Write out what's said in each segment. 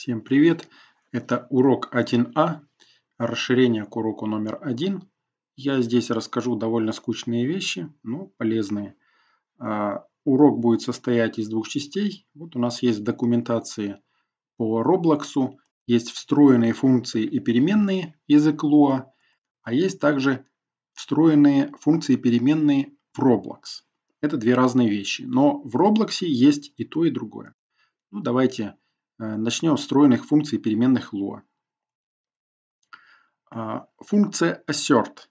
Всем привет! Это урок 1А, расширение к уроку номер 1. Я здесь расскажу довольно скучные вещи, но полезные. А, урок будет состоять из двух частей. Вот у нас есть документации по Roblox, есть встроенные функции и переменные язык Lua, а есть также встроенные функции и переменные в Roblox. Это две разные вещи, но в Roblox есть и то, и другое. Ну, давайте Э, начнем с встроенных функций переменных Lua. А, функция assert.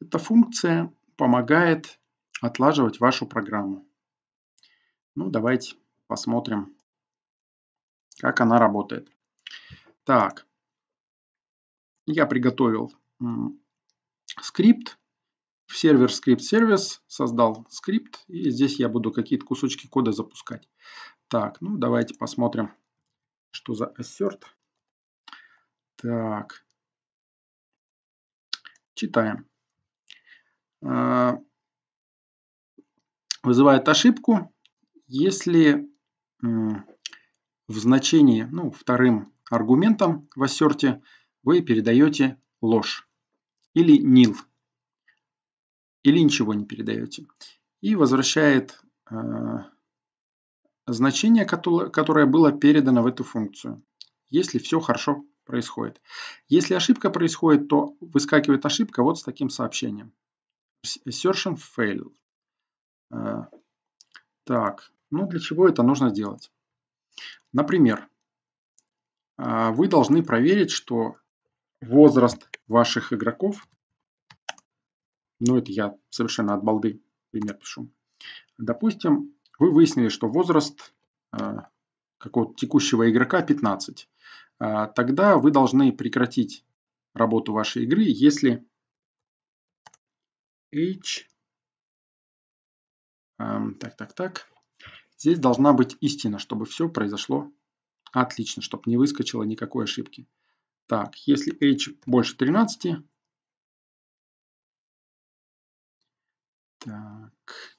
Эта функция помогает отлаживать вашу программу. Ну, давайте посмотрим, как она работает. Так, я приготовил скрипт, в сервер скрипт сервис, создал скрипт, и здесь я буду какие-то кусочки кода запускать. Так, ну давайте посмотрим, что за assert. Так. Читаем. А, вызывает ошибку, если в значении, ну, вторым аргументом в ассерте вы передаете ложь или нил, или ничего не передаете. И возвращает а, значение, которое было передано в эту функцию, если все хорошо происходит. Если ошибка происходит, то выскакивает ошибка вот с таким сообщением. Assertion failed. Э, так, ну для чего это нужно делать? Например, э, вы должны проверить, что возраст ваших игроков, ну это я совершенно от балды пример пишу, допустим, вы выяснили, что возраст э, какого-то текущего игрока 15. Э, тогда вы должны прекратить работу вашей игры, если age эм, так, так, так. Здесь должна быть истина, чтобы все произошло отлично, чтобы не выскочило никакой ошибки. Так, если h больше 13. Так.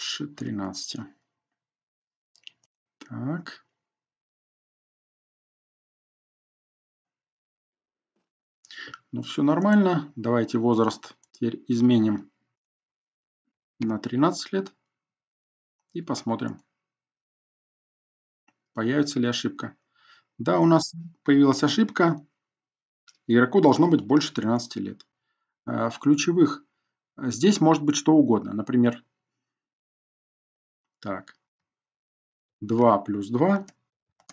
больше 13. Так. Ну, все нормально. Давайте возраст теперь изменим на 13 лет. И посмотрим, появится ли ошибка. Да, у нас появилась ошибка. Игроку должно быть больше 13 лет. А, в ключевых здесь может быть что угодно. Например, так, 2 плюс 2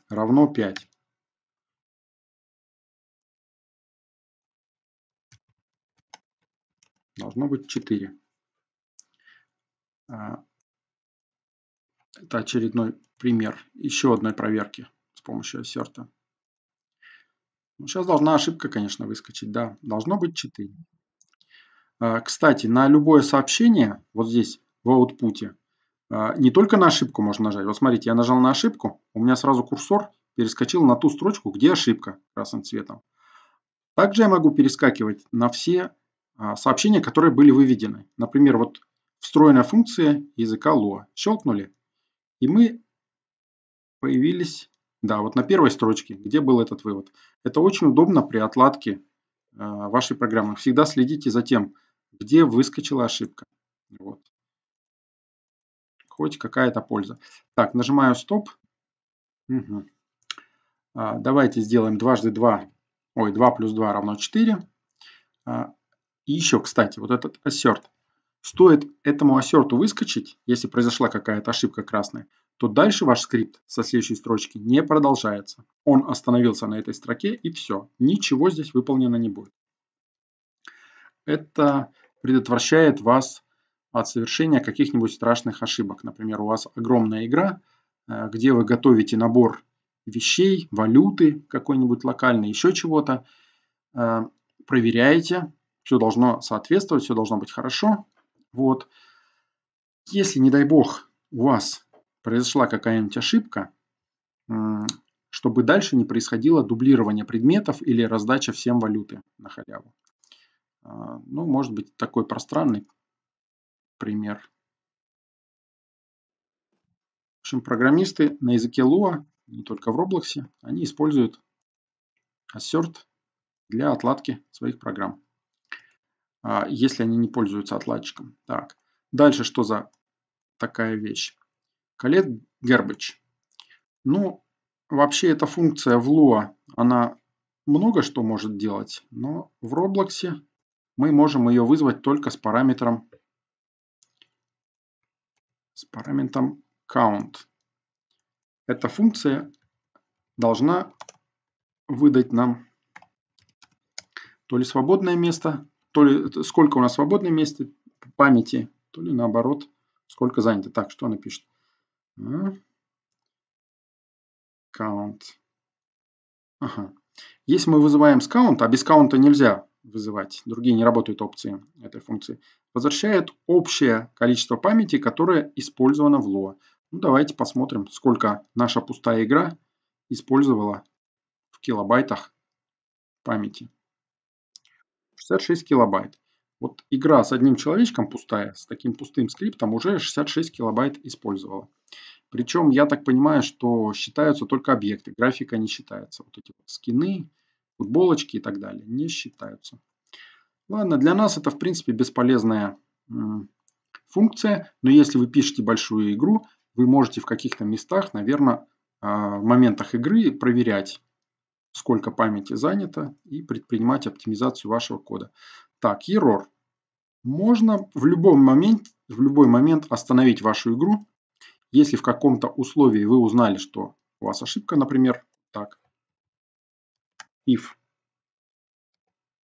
равно 5. Должно быть 4. А, это очередной пример еще одной проверки с помощью ассерта. Ну, сейчас должна ошибка, конечно, выскочить. Да, должно быть 4. А, кстати, на любое сообщение, вот здесь в аутпуте, а, не только на ошибку можно нажать. Вот смотрите, я нажал на ошибку, у меня сразу курсор перескочил на ту строчку, где ошибка красным цветом. Также я могу перескакивать на все а, сообщения, которые были выведены. Например, вот встроенная функция языка Lua. Щелкнули, и мы появились, да, вот на первой строчке, где был этот вывод. Это очень удобно при отладке а, вашей программы. Всегда следите за тем, где выскочила ошибка. Вот хоть какая-то польза. Так, нажимаю стоп. Угу. А, давайте сделаем дважды 2. Ой, 2 плюс 2 равно 4. А, и еще, кстати, вот этот ассерт. Стоит этому ассерту выскочить, если произошла какая-то ошибка красная, то дальше ваш скрипт со следующей строчки не продолжается. Он остановился на этой строке и все. Ничего здесь выполнено не будет. Это предотвращает вас от совершения каких-нибудь страшных ошибок. Например, у вас огромная игра, э, где вы готовите набор вещей, валюты какой-нибудь локальной, еще чего-то, э, проверяете, все должно соответствовать, все должно быть хорошо. Вот. Если, не дай бог, у вас произошла какая-нибудь ошибка, чтобы дальше не происходило дублирование предметов или раздача всем валюты на халяву. А, ну, может быть, такой пространный пример. В общем, программисты на языке Lua, не только в Roblox, они используют assert для отладки своих программ, а, если они не пользуются отладчиком. Так. Дальше что за такая вещь? Collect garbage. Ну, вообще эта функция в Lua, она много что может делать, но в Roblox мы можем ее вызвать только с параметром с параметром count. Эта функция должна выдать нам то ли свободное место, то ли э, сколько у нас свободное место памяти, то ли наоборот, сколько занято. Так, что она пишет? Count. Ага. Если мы вызываем с count, а без count нельзя вызывать, другие не работают опции этой функции, возвращает общее количество памяти, которое использовано в Lua. Ну, давайте посмотрим, сколько наша пустая игра использовала в килобайтах памяти. 66 килобайт. Вот игра с одним человечком пустая, с таким пустым скриптом уже 66 килобайт использовала. Причем я так понимаю, что считаются только объекты, графика не считается. Вот эти вот скины, футболочки и так далее, не считаются. Ладно, для нас это в принципе бесполезная функция, но если вы пишете большую игру, вы можете в каких-то местах, наверное, а, в моментах игры проверять, сколько памяти занято и предпринимать оптимизацию вашего кода. Так, error. Можно в, любом момент, в любой момент остановить вашу игру, если в каком-то условии вы узнали, что у вас ошибка, например, так, if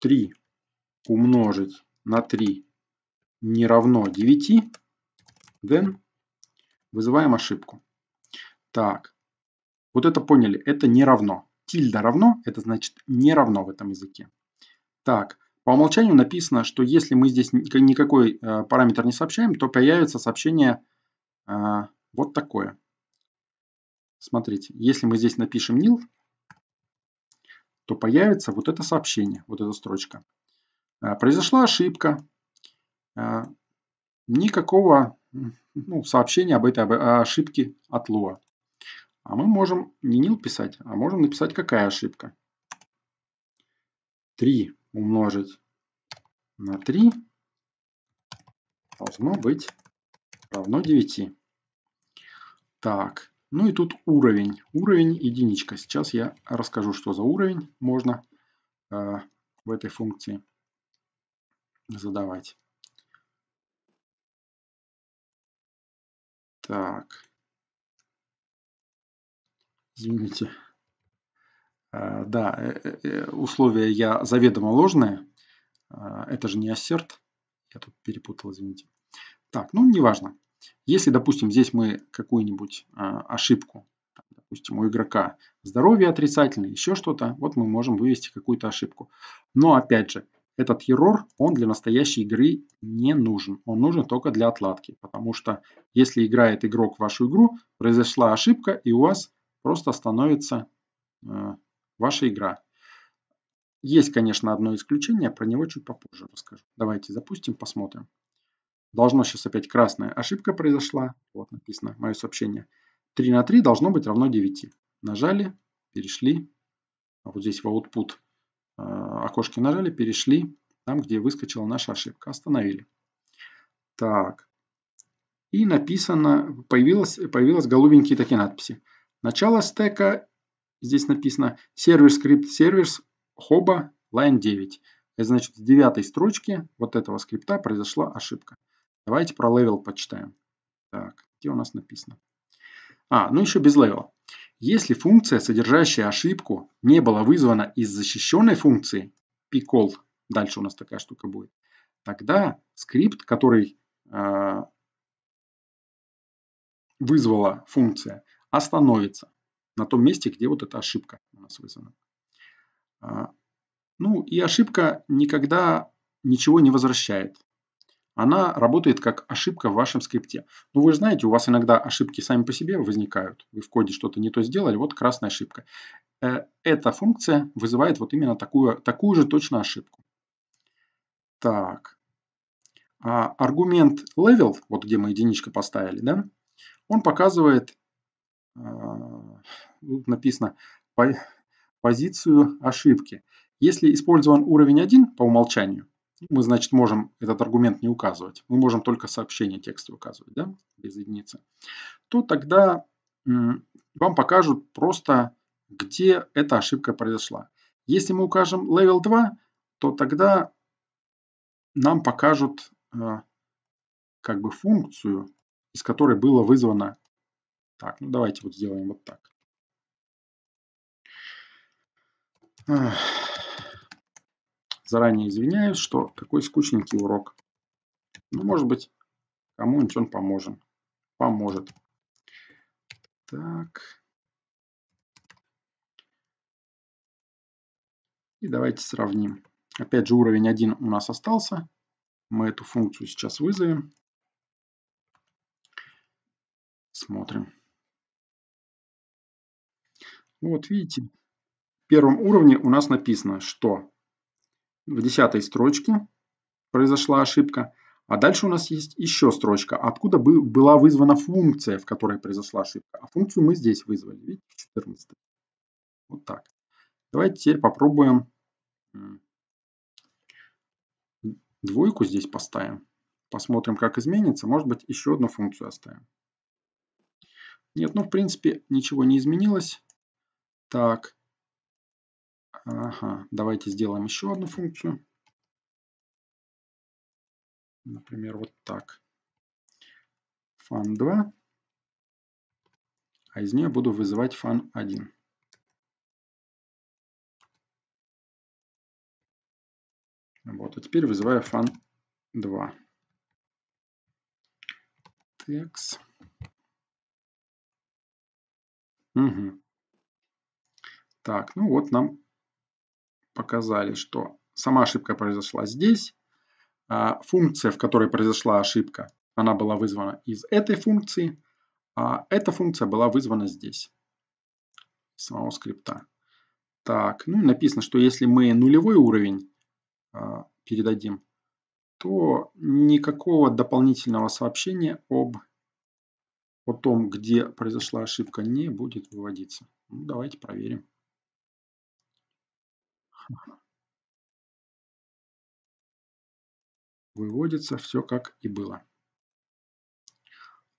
3 умножить на 3 не равно 9, then вызываем ошибку. Так, вот это поняли, это не равно. Тильда равно, это значит не равно в этом языке. Так, по умолчанию написано, что если мы здесь никакой э, параметр не сообщаем, то появится сообщение э, вот такое. Смотрите, если мы здесь напишем nil, то появится вот это сообщение, вот эта строчка. Э, произошла ошибка. Э, никакого ну, сообщения об этой ошибке от Лоа. А мы можем не nil писать, а можем написать какая ошибка. 3 умножить на 3 должно быть равно 9. Так, ну и тут уровень. Уровень единичка. Сейчас я расскажу, что за уровень можно э, в этой функции задавать. Так. Извините. Э, да, э, э, э условия я заведомо ложные. Э, это же не ассерт. Я тут перепутал, извините. Так, ну неважно. Если, допустим, здесь мы какую-нибудь а, ошибку, допустим, у игрока здоровье отрицательное, еще что-то, вот мы можем вывести какую-то ошибку. Но опять же, этот error, он для настоящей игры не нужен. Он нужен только для отладки, потому что если играет игрок в вашу игру, произошла ошибка, и у вас просто становится э, ваша игра. Есть, конечно, одно исключение, про него чуть попозже расскажу. Давайте запустим, посмотрим. Должно сейчас опять красная ошибка произошла. Вот написано мое сообщение. 3 на 3 должно быть равно 9. Нажали, перешли. А вот здесь в output э, окошке нажали, перешли. Там, где выскочила наша ошибка. Остановили. Так. И написано, появилось, появилось голубенькие такие надписи. Начало стека. Здесь написано сервер скрипт сервис хоба line 9. Это значит, в девятой строчке вот этого скрипта произошла ошибка. Давайте про левел почитаем. Так, где у нас написано? А, ну еще без левела. Если функция, содержащая ошибку, не была вызвана из защищенной функции, pcall, дальше у нас такая штука будет, тогда скрипт, который э, вызвала функция, остановится на том месте, где вот эта ошибка у нас вызвана. А, ну и ошибка никогда ничего не возвращает она работает как ошибка в вашем скрипте. Ну, вы же знаете, у вас иногда ошибки сами по себе возникают. Вы в коде что-то не то сделали, вот красная ошибка. Э, эта функция вызывает вот именно такую, такую же точно ошибку. Так. А аргумент level, вот где мы единичка поставили, да, он показывает, э, тут написано, позицию ошибки. Если использован уровень 1 по умолчанию, мы, значит, можем этот аргумент не указывать. Мы можем только сообщение текста указывать, да, без единицы. То тогда вам покажут просто, где эта ошибка произошла. Если мы укажем level 2, то тогда нам покажут э, как бы функцию, из которой было вызвано... Так, ну давайте вот сделаем вот так. Заранее извиняюсь, что такой скучненький урок. Ну, может быть, кому-нибудь он поможет. Поможет. Так. И давайте сравним. Опять же, уровень 1 у нас остался. Мы эту функцию сейчас вызовем. Смотрим. Вот видите, в первом уровне у нас написано, что в десятой строчке произошла ошибка. А дальше у нас есть еще строчка, откуда бы была вызвана функция, в которой произошла ошибка. А функцию мы здесь вызвали, видите, в 14. Вот так. Давайте теперь попробуем двойку здесь поставим. Посмотрим, как изменится. Может быть, еще одну функцию оставим. Нет, ну, в принципе, ничего не изменилось. Так, Ага, давайте сделаем еще одну функцию. Например, вот так. Фан2. А из нее буду вызывать фан1. Вот, а теперь вызываю фан2. Текс. Угу. Так, ну вот нам показали, что сама ошибка произошла здесь. А, функция, в которой произошла ошибка, она была вызвана из этой функции, а эта функция была вызвана здесь, из самого скрипта. Так, ну написано, что если мы нулевой уровень а, передадим, то никакого дополнительного сообщения об о том, где произошла ошибка, не будет выводиться. Ну, давайте проверим. Выводится все как и было.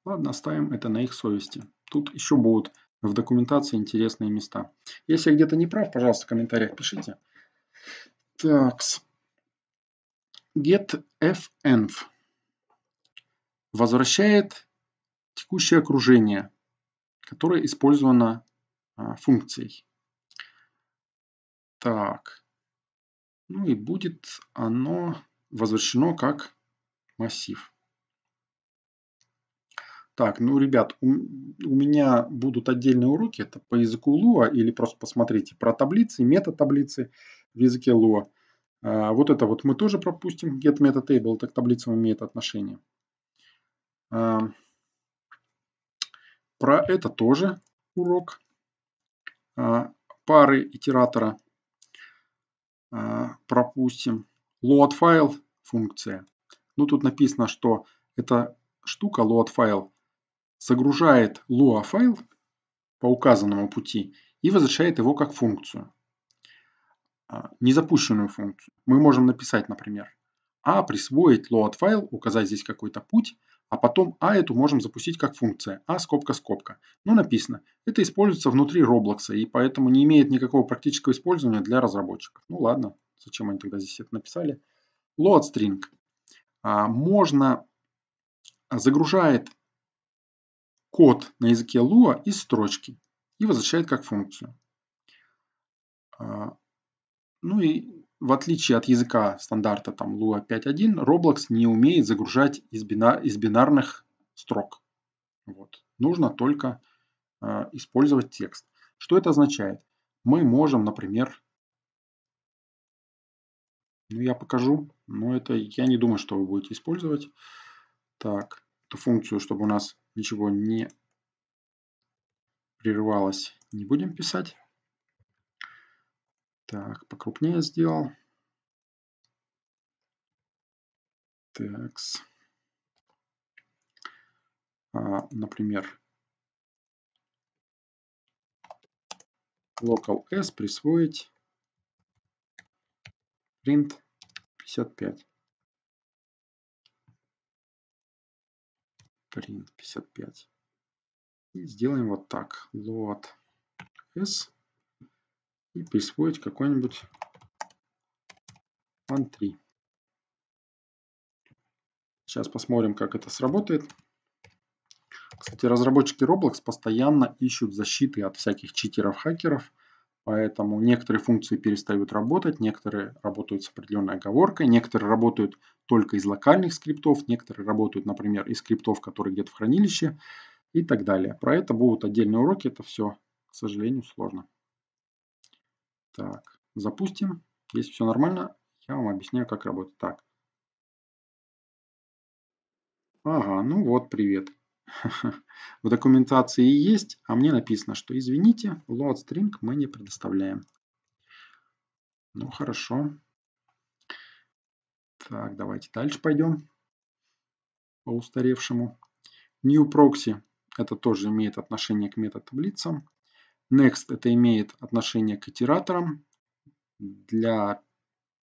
Ладно, оставим это на их совести. Тут еще будут в документации интересные места. Если я где-то не прав, пожалуйста, в комментариях пишите. Так, getfenv возвращает текущее окружение, которое использовано а, функцией. Так. Ну и будет оно возвращено как массив. Так, ну, ребят, у, у меня будут отдельные уроки. Это по языку Луа или просто посмотрите про таблицы, метатаблицы в языке Луа. А, вот это вот мы тоже пропустим. Get meta table, так таблицам имеет отношение. А, про это тоже урок. А, пары итератора Э, пропустим load файл функция. Ну тут написано, что эта штука load файл загружает Lua файл по указанному пути и возвращает его как функцию. А, незапущенную функцию. Мы можем написать, например, а присвоить load файл, указать здесь какой-то путь, а потом а эту можем запустить как функция а скобка скобка. ну написано, это используется внутри Roblox и поэтому не имеет никакого практического использования для разработчиков. Ну ладно, зачем они тогда здесь это написали. Load string. А, можно а, загружает код на языке Lua из строчки и возвращает как функцию. А, ну и в отличие от языка стандарта там, Lua 5.1, Roblox не умеет загружать из, бина, из бинарных строк. Вот. Нужно только э, использовать текст. Что это означает? Мы можем, например, ну, я покажу, но это я не думаю, что вы будете использовать. Так, эту функцию, чтобы у нас ничего не прерывалось, не будем писать. Так, покрупнее сделал. Так, А, например, local s присвоить print 55. Print 55. И сделаем вот так. Load s и присвоить какой-нибудь one3. Сейчас посмотрим, как это сработает. Кстати, разработчики Roblox постоянно ищут защиты от всяких читеров-хакеров, поэтому некоторые функции перестают работать, некоторые работают с определенной оговоркой, некоторые работают только из локальных скриптов, некоторые работают, например, из скриптов, которые где-то в хранилище и так далее. Про это будут отдельные уроки, это все, к сожалению, сложно. Так, запустим. Если все нормально, я вам объясняю, как работать. Так. Ага, ну вот, привет. В документации есть, а мне написано, что извините, load string мы не предоставляем. Ну хорошо. Так, давайте дальше пойдем по устаревшему. New proxy это тоже имеет отношение к метод таблицам. Next это имеет отношение к итераторам для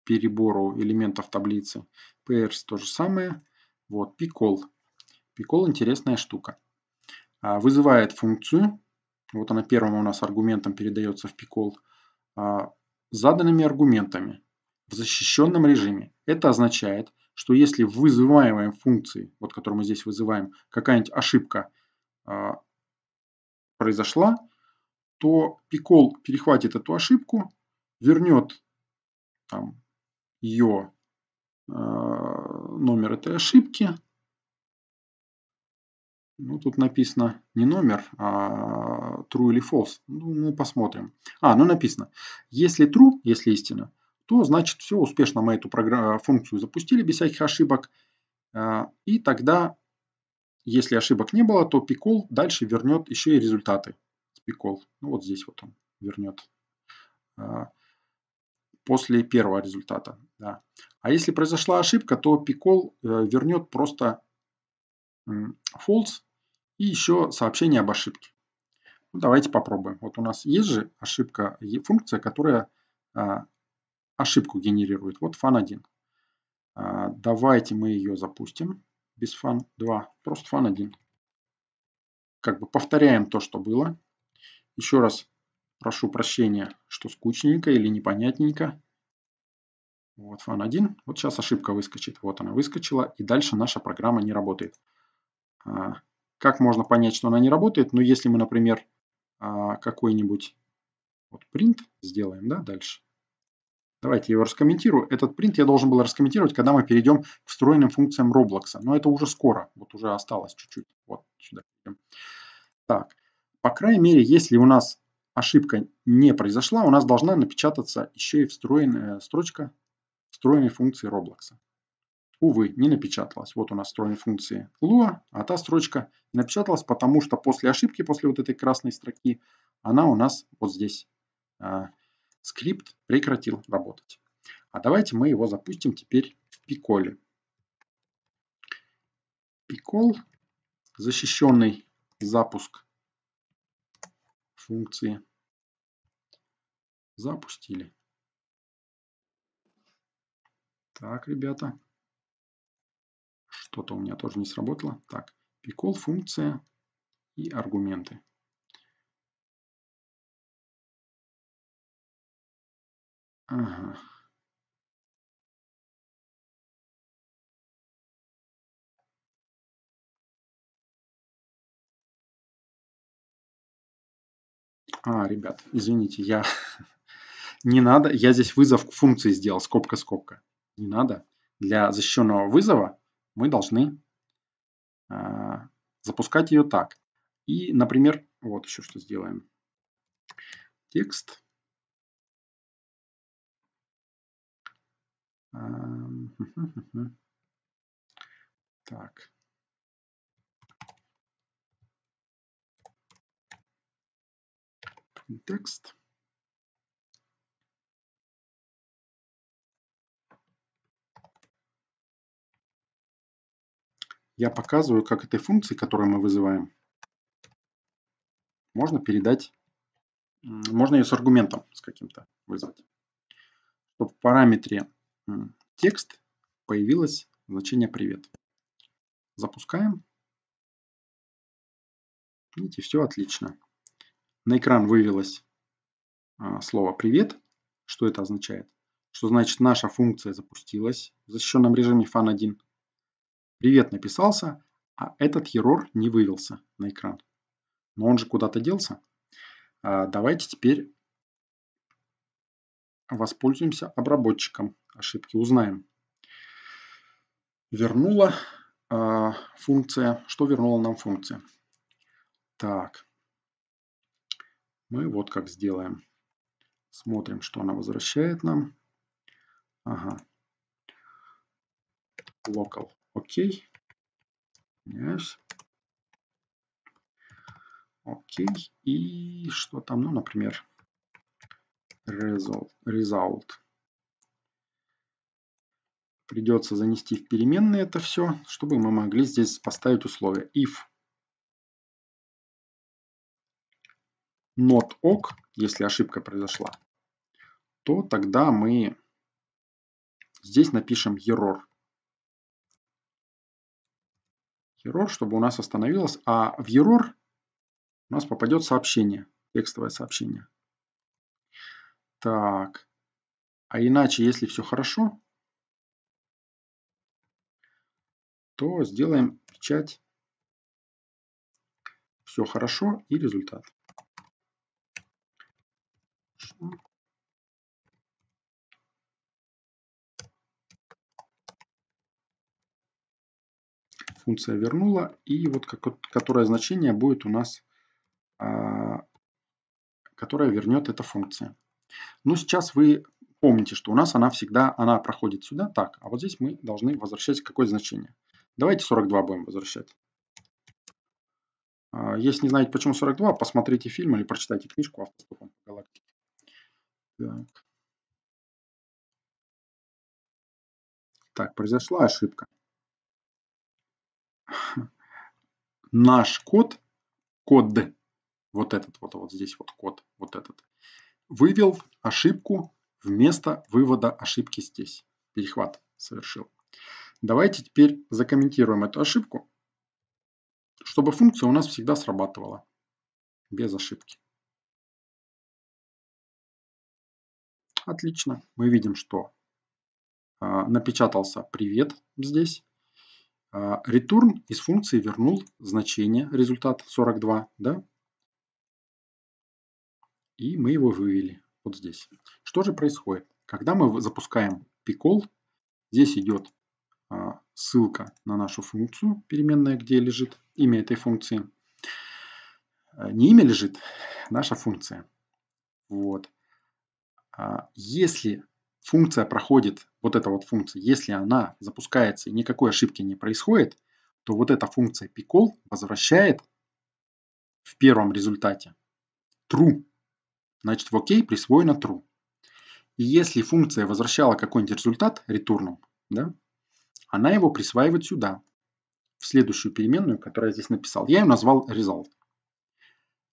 перебора элементов таблицы. Pairs то же самое. Вот, pcall. pcall интересная штука. А, вызывает функцию. Вот она первым у нас аргументом передается в pcall. А, заданными аргументами в защищенном режиме. Это означает, что если в вызываемой функции, вот которую мы здесь вызываем, какая-нибудь ошибка а, произошла, то Пикол перехватит эту ошибку, вернет там, ее э, номер этой ошибки. Ну, тут написано не номер, а true или false. Ну, мы посмотрим. А, ну написано. Если true, если истина, то значит все, успешно мы эту функцию запустили без всяких ошибок. Э, и тогда, если ошибок не было, то Пикол дальше вернет еще и результаты прикол. Ну, вот здесь вот он вернет. А, после первого результата. Да. А если произошла ошибка, то пикол э, вернет просто false и еще сообщение об ошибке. Ну, давайте попробуем. Вот у нас есть же ошибка, функция, которая а, ошибку генерирует. Вот фан1. Давайте мы ее запустим без фан2. Просто фан1. Как бы повторяем то, что было. Еще раз прошу прощения, что скучненько или непонятненько. Вот фан 1. Вот сейчас ошибка выскочит. Вот она выскочила. И дальше наша программа не работает. А, как можно понять, что она не работает? Ну, если мы, например, а, какой-нибудь вот print сделаем, да, дальше. Давайте я его раскомментирую. Этот print я должен был раскомментировать, когда мы перейдем к встроенным функциям Roblox. Но это уже скоро. Вот уже осталось чуть-чуть. Вот сюда. Так. По крайней мере, если у нас ошибка не произошла, у нас должна напечататься еще и встроенная строчка встроенной функции Roblox. Увы, не напечаталась. Вот у нас встроенные функции Lua, а та строчка не напечаталась, потому что после ошибки, после вот этой красной строки, она у нас вот здесь. Э, скрипт прекратил работать. А давайте мы его запустим теперь в Пиколе. Пикол, защищенный запуск функции. Запустили. Так, ребята. Что-то у меня тоже не сработало. Так, пикол, функция и аргументы. Ага. А, ребят, извините, я... Не надо, я здесь вызов функции сделал, скобка-скобка. Не надо. Для защищенного вызова мы должны э, запускать ее так. И, например, вот еще что сделаем. Текст. Так. текст. Я показываю, как этой функции, которую мы вызываем, можно передать, можно ее с аргументом с каким-то вызвать. Чтобы в параметре текст появилось значение «Привет». Запускаем. Видите, все отлично. На экран вывелось а, слово «привет». Что это означает? Что значит наша функция запустилась в защищенном режиме FAN1. Привет написался, а этот error не вывелся на экран. Но он же куда-то делся. А, давайте теперь воспользуемся обработчиком ошибки, узнаем. Вернула а, функция. Что вернула нам функция? Так, мы вот как сделаем. Смотрим, что она возвращает нам. Ага. Local. Окей. Yes. Окей. И что там? Ну, например, result. result. Придется занести в переменные это все, чтобы мы могли здесь поставить условия. if not ok, если ошибка произошла, то тогда мы здесь напишем error. Error, чтобы у нас остановилось. А в error у нас попадет сообщение, текстовое сообщение. Так. А иначе, если все хорошо, то сделаем печать. Все хорошо и результат точно. Функция вернула. И вот которое значение будет у нас, а, которое вернет эта функция. Но ну, сейчас вы помните, что у нас она всегда, она проходит сюда так, а вот здесь мы должны возвращать какое значение. Давайте 42 будем возвращать. А, если не знаете, почему 42, посмотрите фильм или прочитайте книжку «Автостопом по галактике». Так. Так, произошла ошибка. Наш код, код, вот этот вот, вот здесь вот код, вот этот, вывел ошибку вместо вывода ошибки здесь. Перехват совершил. Давайте теперь закомментируем эту ошибку, чтобы функция у нас всегда срабатывала без ошибки. Отлично. Мы видим, что а, напечатался «Привет» здесь. А, return из функции вернул значение, результат 42, да? И мы его вывели вот здесь. Что же происходит? Когда мы запускаем пикол, здесь идет а, ссылка на нашу функцию, переменная, где лежит имя этой функции. Не имя лежит, наша функция. Вот. А если функция проходит, вот эта вот функция, если она запускается и никакой ошибки не происходит, то вот эта функция pcall возвращает в первом результате true. Значит, в OK присвоено true. И если функция возвращала какой-нибудь результат, return, да, она его присваивает сюда, в следующую переменную, которую я здесь написал. Я ее назвал result.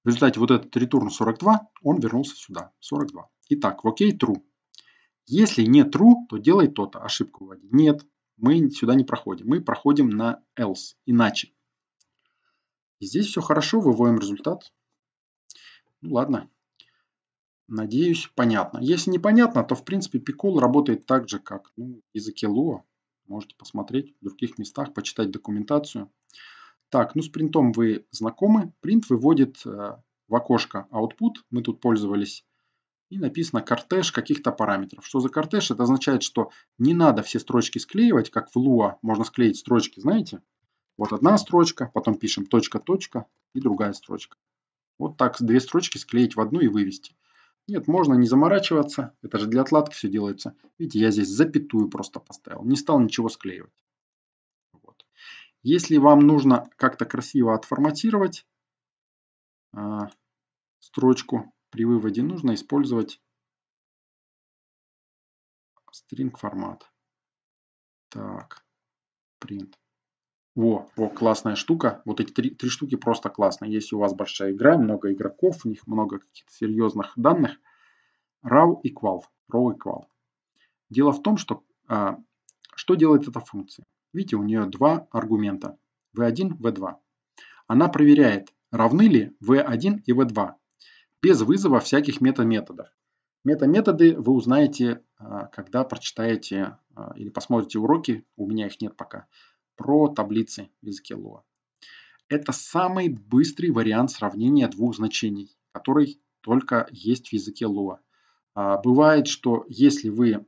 В результате вот этот return 42, он вернулся сюда, 42. Итак, в OK true. Если не true, то делай то-то, ошибку вводи. Нет, мы сюда не проходим. Мы проходим на else, иначе. И здесь все хорошо, выводим результат. Ну ладно, надеюсь, понятно. Если непонятно, то в принципе PicoL работает так же, как ну, языке Lua. Можете посмотреть в других местах, почитать документацию. Так, ну с принтом вы знакомы. Print выводит э, в окошко output. Мы тут пользовались и написано кортеж каких-то параметров. Что за кортеж? Это означает, что не надо все строчки склеивать, как в Lua можно склеить строчки, знаете? Вот одна строчка, потом пишем точка-точка и другая строчка. Вот так две строчки склеить в одну и вывести. Нет, можно не заморачиваться, это же для отладки все делается. Видите, я здесь запятую просто поставил, не стал ничего склеивать. Вот. Если вам нужно как-то красиво отформатировать э, строчку, при выводе нужно использовать string формат. Так, print. Во, во, классная штука. Вот эти три, три штуки просто классные. Если у вас большая игра, много игроков, у них много каких-то серьезных данных. Raw equal. Raw equal. Дело в том, что а, что делает эта функция? Видите, у нее два аргумента. v1, v2. Она проверяет, равны ли v1 и v2 без вызова всяких метаметодов. Метаметоды вы узнаете, а, когда прочитаете а, или посмотрите уроки, у меня их нет пока, про таблицы в языке Lua. Это самый быстрый вариант сравнения двух значений, который только есть в языке Lua. А, бывает, что если вы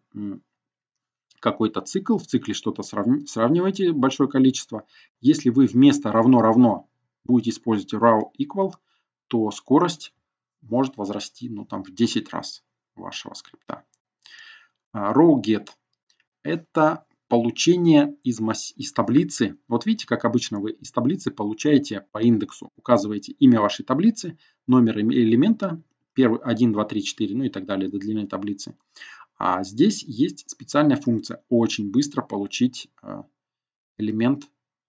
какой-то цикл, в цикле что-то сравниваете большое количество, если вы вместо равно-равно будете использовать raw equal, то скорость может возрасти ну, там, в 10 раз вашего скрипта. А, Row get – это получение из, масс... из таблицы. Вот видите, как обычно вы из таблицы получаете по индексу. Указываете имя вашей таблицы, номер элемента, первый 1, 2, 3, 4, ну и так далее, до длинной таблицы. А здесь есть специальная функция очень быстро получить а, элемент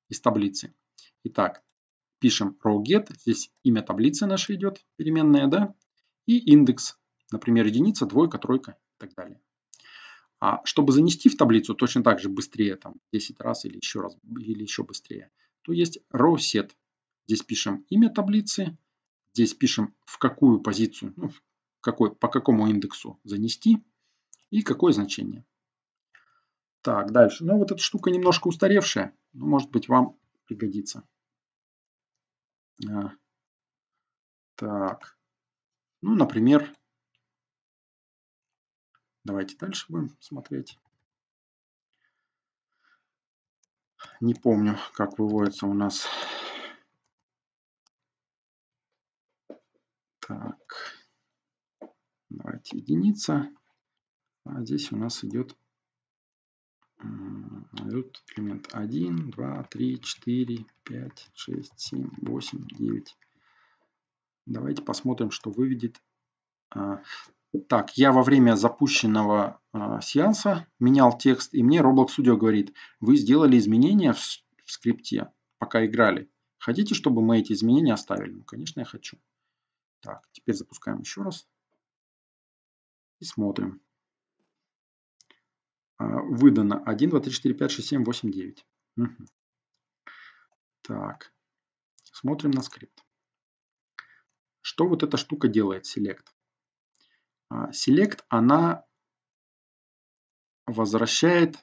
из таблицы. Итак, пишем row get здесь имя таблицы нашей идет, переменная, да, и индекс, например, единица, двойка, тройка и так далее. А чтобы занести в таблицу точно так же быстрее, там 10 раз или еще раз, или еще быстрее, то есть row set Здесь пишем имя таблицы, здесь пишем в какую позицию, ну, какой, по какому индексу занести и какое значение. Так, дальше. Ну, вот эта штука немножко устаревшая, но, может быть, вам пригодится. А. Так. Ну, например, давайте дальше будем смотреть. Не помню, как выводится у нас. Так. Давайте единица. А здесь у нас идет тут элемент 1, 2, 3, 4, 5, 6, 7, 8, 9. Давайте посмотрим, что выведет. А, так, я во время запущенного а, сеанса менял текст, и мне Roblox Studio говорит, вы сделали изменения в скрипте, пока играли. Хотите, чтобы мы эти изменения оставили? Ну, конечно, я хочу. Так, теперь запускаем еще раз. И смотрим. Э, выдано 1, 2, 3, 4, 5, 6, 7, 8, 9. Угу. Так, смотрим на скрипт. Что вот эта штука делает, select? Select, а, она возвращает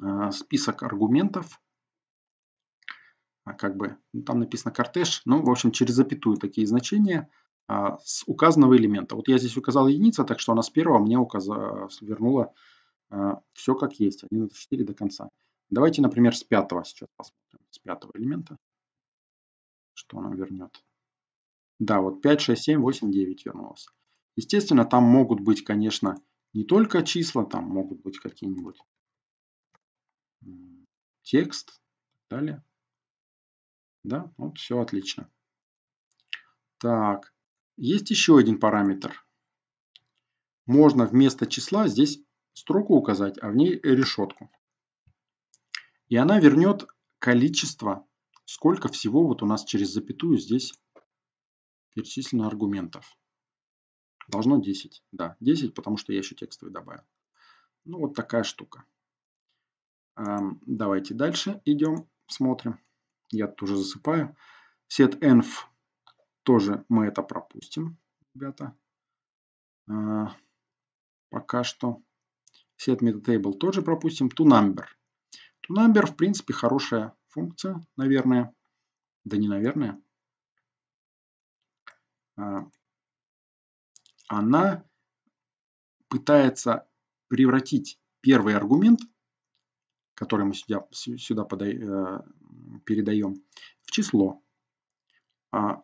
а, список аргументов, а, как бы, ну, там написано кортеж, ну, в общем, через запятую такие значения – а, с указанного элемента. Вот я здесь указал единица, так что она с первого мне указа... вернула а, все как есть, 1 до 4 до конца. Давайте, например, с пятого сейчас посмотрим, с пятого элемента, что она вернет. Да, вот 5, 6, 7, 8, 9 вернулось. Естественно, там могут быть, конечно, не только числа, там могут быть какие-нибудь текст, далее. Да, вот все отлично. Так, есть еще один параметр. Можно вместо числа здесь строку указать, а в ней решетку. И она вернет количество, сколько всего вот у нас через запятую здесь перечислено аргументов. Должно 10. Да, 10, потому что я еще текстовый добавил. Ну, вот такая штука. Эм, давайте дальше идем, смотрим. Я тут уже засыпаю. Set env тоже мы это пропустим, ребята. А, пока что. Set MetaTable тоже пропустим. ToNumber. ToNumber, в принципе, хорошая функция, наверное. Да не наверное. А, она пытается превратить первый аргумент, который мы сюда, сюда подай, э, передаем, в число. А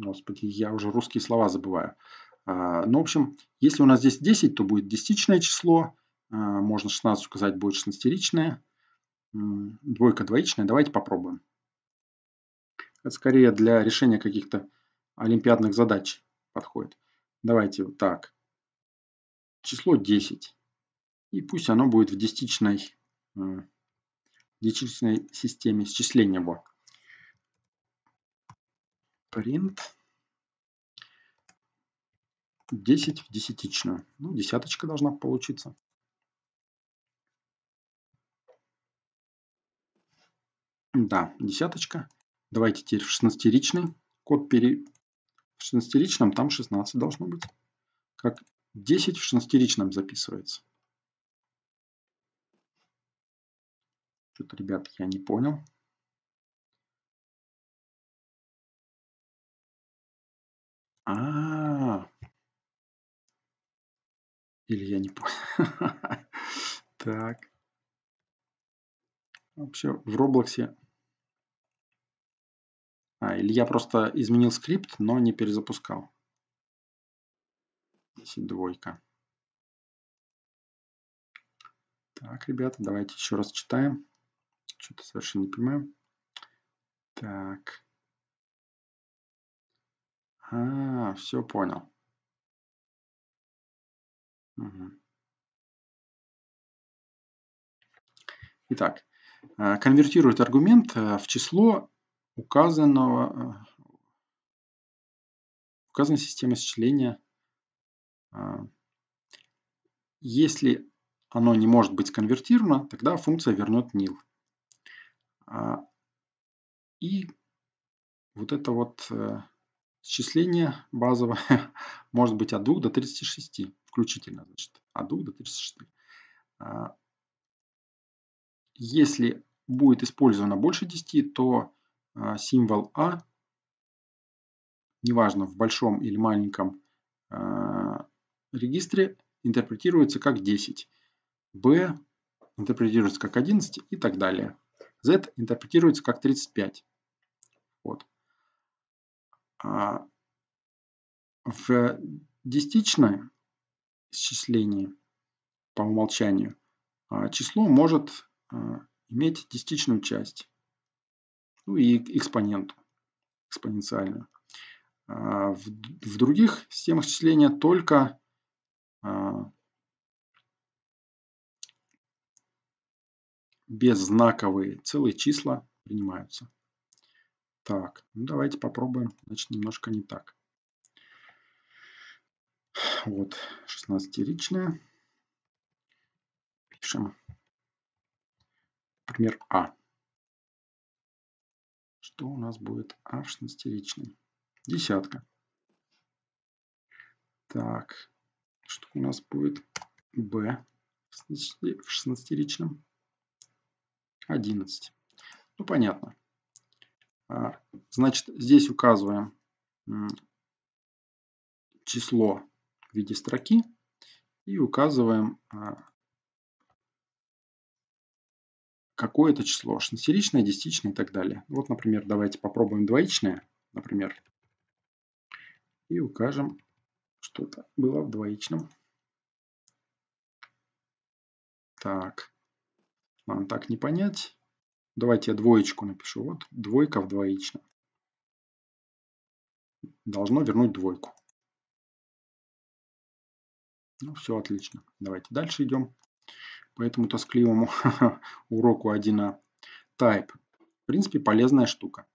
Господи, я уже русские слова забываю. А, ну, в общем, если у нас здесь 10, то будет десятичное число. А, можно 16 указать, будет 16-ричное. Двойка двоичная. Давайте попробуем. Это скорее для решения каких-то олимпиадных задач подходит. Давайте вот так. Число 10. И пусть оно будет в десятичной, в десятичной системе счисления. Вот print 10 в десятичную. Ну, десяточка должна получиться. Да, десяточка. Давайте теперь в 16 код пере... В 16 там 16 должно быть. Как 10 в шестнадцатеричном записывается. Что-то, ребят, я не понял. А, или я не понял. Так. Вообще в Роблоксе... А, или я просто изменил скрипт, но не перезапускал. Здесь двойка. Так, ребята, давайте еще раз читаем. Что-то совершенно не понимаю. Так. А, все понял. Угу. Итак, э, конвертирует аргумент э, в число указанного э, указанной системы счисления. А, если оно не может быть конвертировано, тогда функция вернет nil. А, и вот это вот Счисление базовое может быть от 2 до 36 включительно, значит, от 2 до 36. А, если будет использовано больше 10, то а, символ А, неважно в большом или маленьком а, регистре, интерпретируется как 10. Б интерпретируется как 11 и так далее. Z интерпретируется как 35. Вот. А, в десятичное исчислении по умолчанию а, число может а, иметь десятичную часть ну и экспоненту, экспоненциальную. В, в других системах числения только беззнаковые целые числа принимаются. Так, ну давайте попробуем, значит, немножко не так. Вот, 16-ричная. Пишем пример А. Что у нас будет А в 16-ричной? Десятка. Так, что у нас будет Б в 16-ричном? 11. Ну, понятно. А, значит, здесь указываем число в виде строки и указываем а, какое это число, шестнадцатичное, десятичное и так далее. Вот, например, давайте попробуем двоичное, например, и укажем, что это было в двоичном. Так, вам так не понять. Давайте я двоечку напишу. Вот двойка в двоичном. Должно вернуть двойку. Ну, все отлично. Давайте дальше идем по этому тоскливому уроку 1А. Type. В принципе, полезная штука.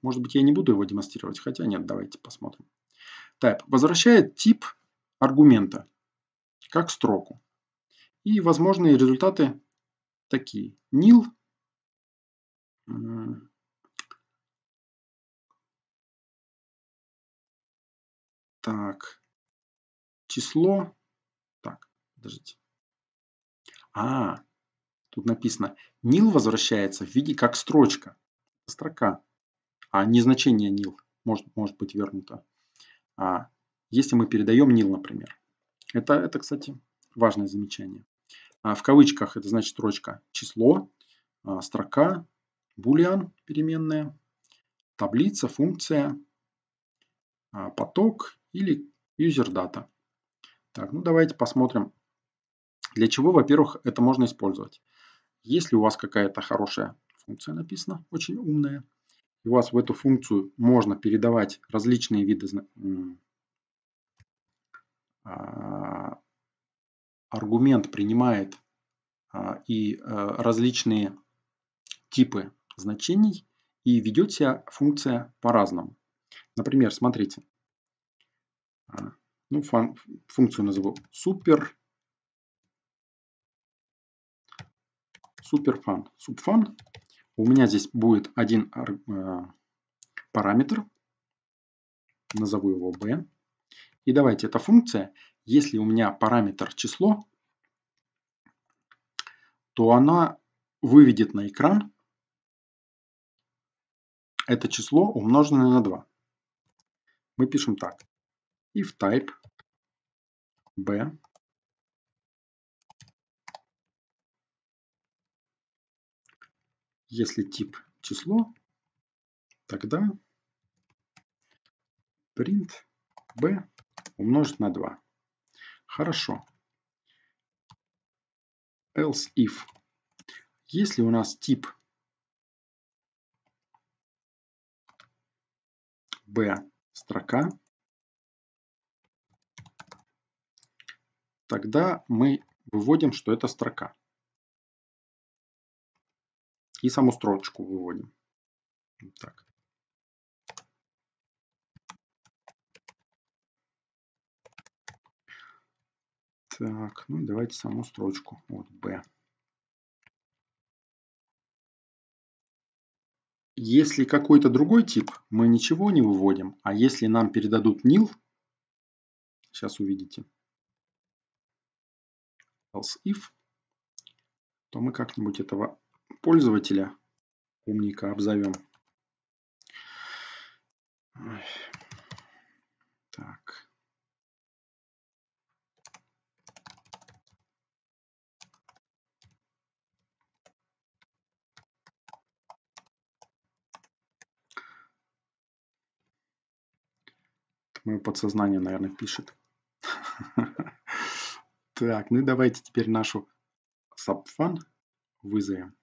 Может быть, я не буду его демонстрировать, хотя нет, давайте посмотрим. Type возвращает тип аргумента, как строку. И возможные результаты такие. Nil так, число. Так, подождите. А, тут написано, Нил возвращается в виде как строчка, строка, а не значение Нил может, может быть вернуто. А если мы передаем Нил, например. Это, это кстати, важное замечание. А в кавычках это значит строчка число, а, строка, boolean переменная, таблица, функция, а, поток или user data. Так, ну давайте посмотрим, для чего, во-первых, это можно использовать. Если у вас какая-то хорошая функция написана, очень умная, и у вас в эту функцию можно передавать различные виды а, аргумент принимает а, и э, различные типы значений и ведет себя функция по-разному. Например, смотрите. А, ну, фан, функцию назову супер. Суперфан. Субфан. У меня здесь будет один а, параметр. Назову его b. И давайте эта функция, если у меня параметр число, то она выведет на экран это число умноженное на 2. Мы пишем так. If type b если тип число, тогда print b умножить на 2. Хорошо. Else if. Если у нас тип B строка, тогда мы выводим, что это строка. И саму строчку выводим. так. Так, ну давайте саму строчку. Вот B. Если какой-то другой тип, мы ничего не выводим. А если нам передадут nil, сейчас увидите, else if, то мы как-нибудь этого пользователя умника обзовем. Ой. Мое подсознание, наверное, пишет. Так, ну давайте теперь нашу сабфан вызовем.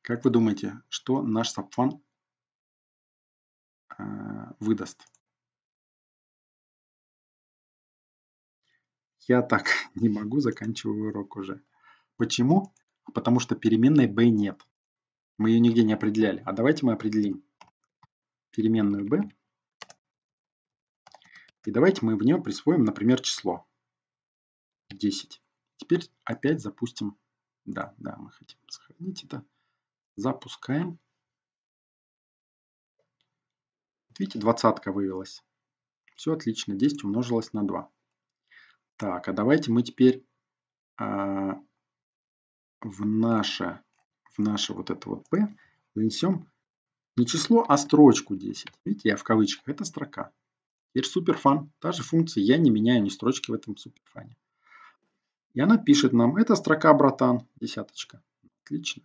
Как вы думаете, что наш сабфан э, выдаст? Я так не могу, заканчиваю урок уже. Почему? А потому что переменной b нет. Мы ее нигде не определяли. А давайте мы определим переменную b. И давайте мы в нее присвоим, например, число 10. Теперь опять запустим. Да, да, мы хотим сохранить это. Запускаем. Видите, двадцатка вывелась. Все отлично, 10 умножилось на 2. Так, а давайте мы теперь а, в, наше, в наше вот это вот p занесем не число, а строчку 10. Видите, я в кавычках. Это строка. Теперь суперфан. Та же функция. Я не меняю ни строчки в этом суперфане. И она пишет нам, это строка, братан, десяточка. Отлично.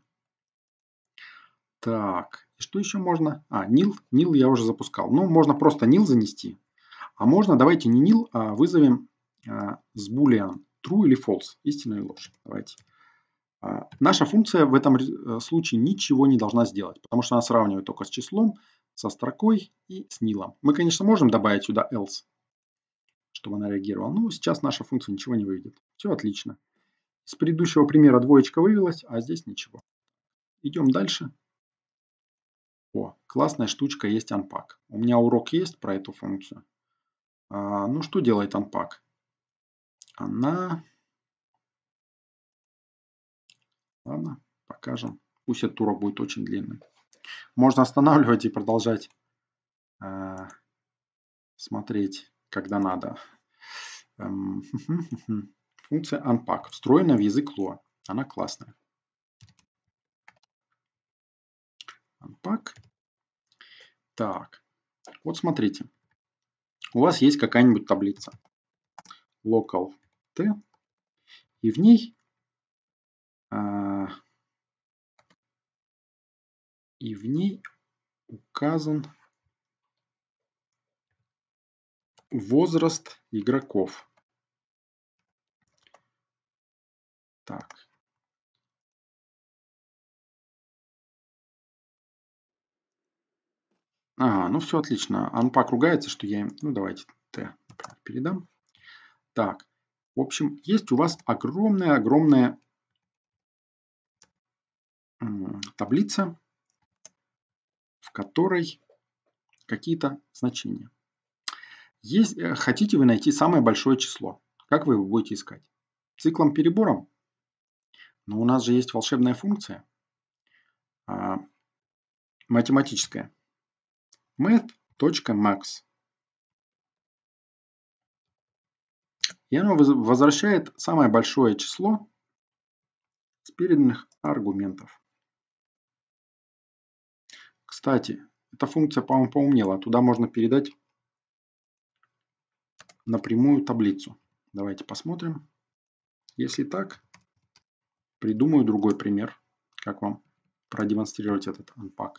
Так, и что еще можно? А, нил. Нил я уже запускал. Ну, можно просто нил занести. А можно, давайте не нил, а вызовем а, с boolean true или false, истина и ложь. Давайте. А, наша функция в этом э, случае ничего не должна сделать, потому что она сравнивает только с числом, со строкой и с нилом. Мы, конечно, можем добавить сюда else, чтобы она реагировала, но сейчас наша функция ничего не выведет. Все отлично. С предыдущего примера двоечка вывелась, а здесь ничего. Идем дальше. О, классная штучка есть unpack. У меня урок есть про эту функцию. А, ну, что делает unpack? Она Ладно, покажем. Пусть этот урок будет очень длинный. Можно останавливать и продолжать э, смотреть, когда надо. Эм, функция unpack встроена в язык Lua. Она классная. Unpack. Так, вот смотрите. У вас есть какая-нибудь таблица. Local T. И в ней э, и в ней указан возраст игроков. Так. Ага, ну все отлично. Анпак ругается, что я им... Ну давайте Т передам. Так. В общем, есть у вас огромная-огромная таблица в которой какие-то значения. Есть, э, хотите вы найти самое большое число. Как вы его будете искать? Циклом перебором? Но у нас же есть волшебная функция. А, математическая. math.max. И оно возвращает самое большое число с переданных аргументов. Кстати, эта функция, по-моему, поумнела. Туда можно передать напрямую таблицу. Давайте посмотрим. Если так, придумаю другой пример, как вам продемонстрировать этот unpack.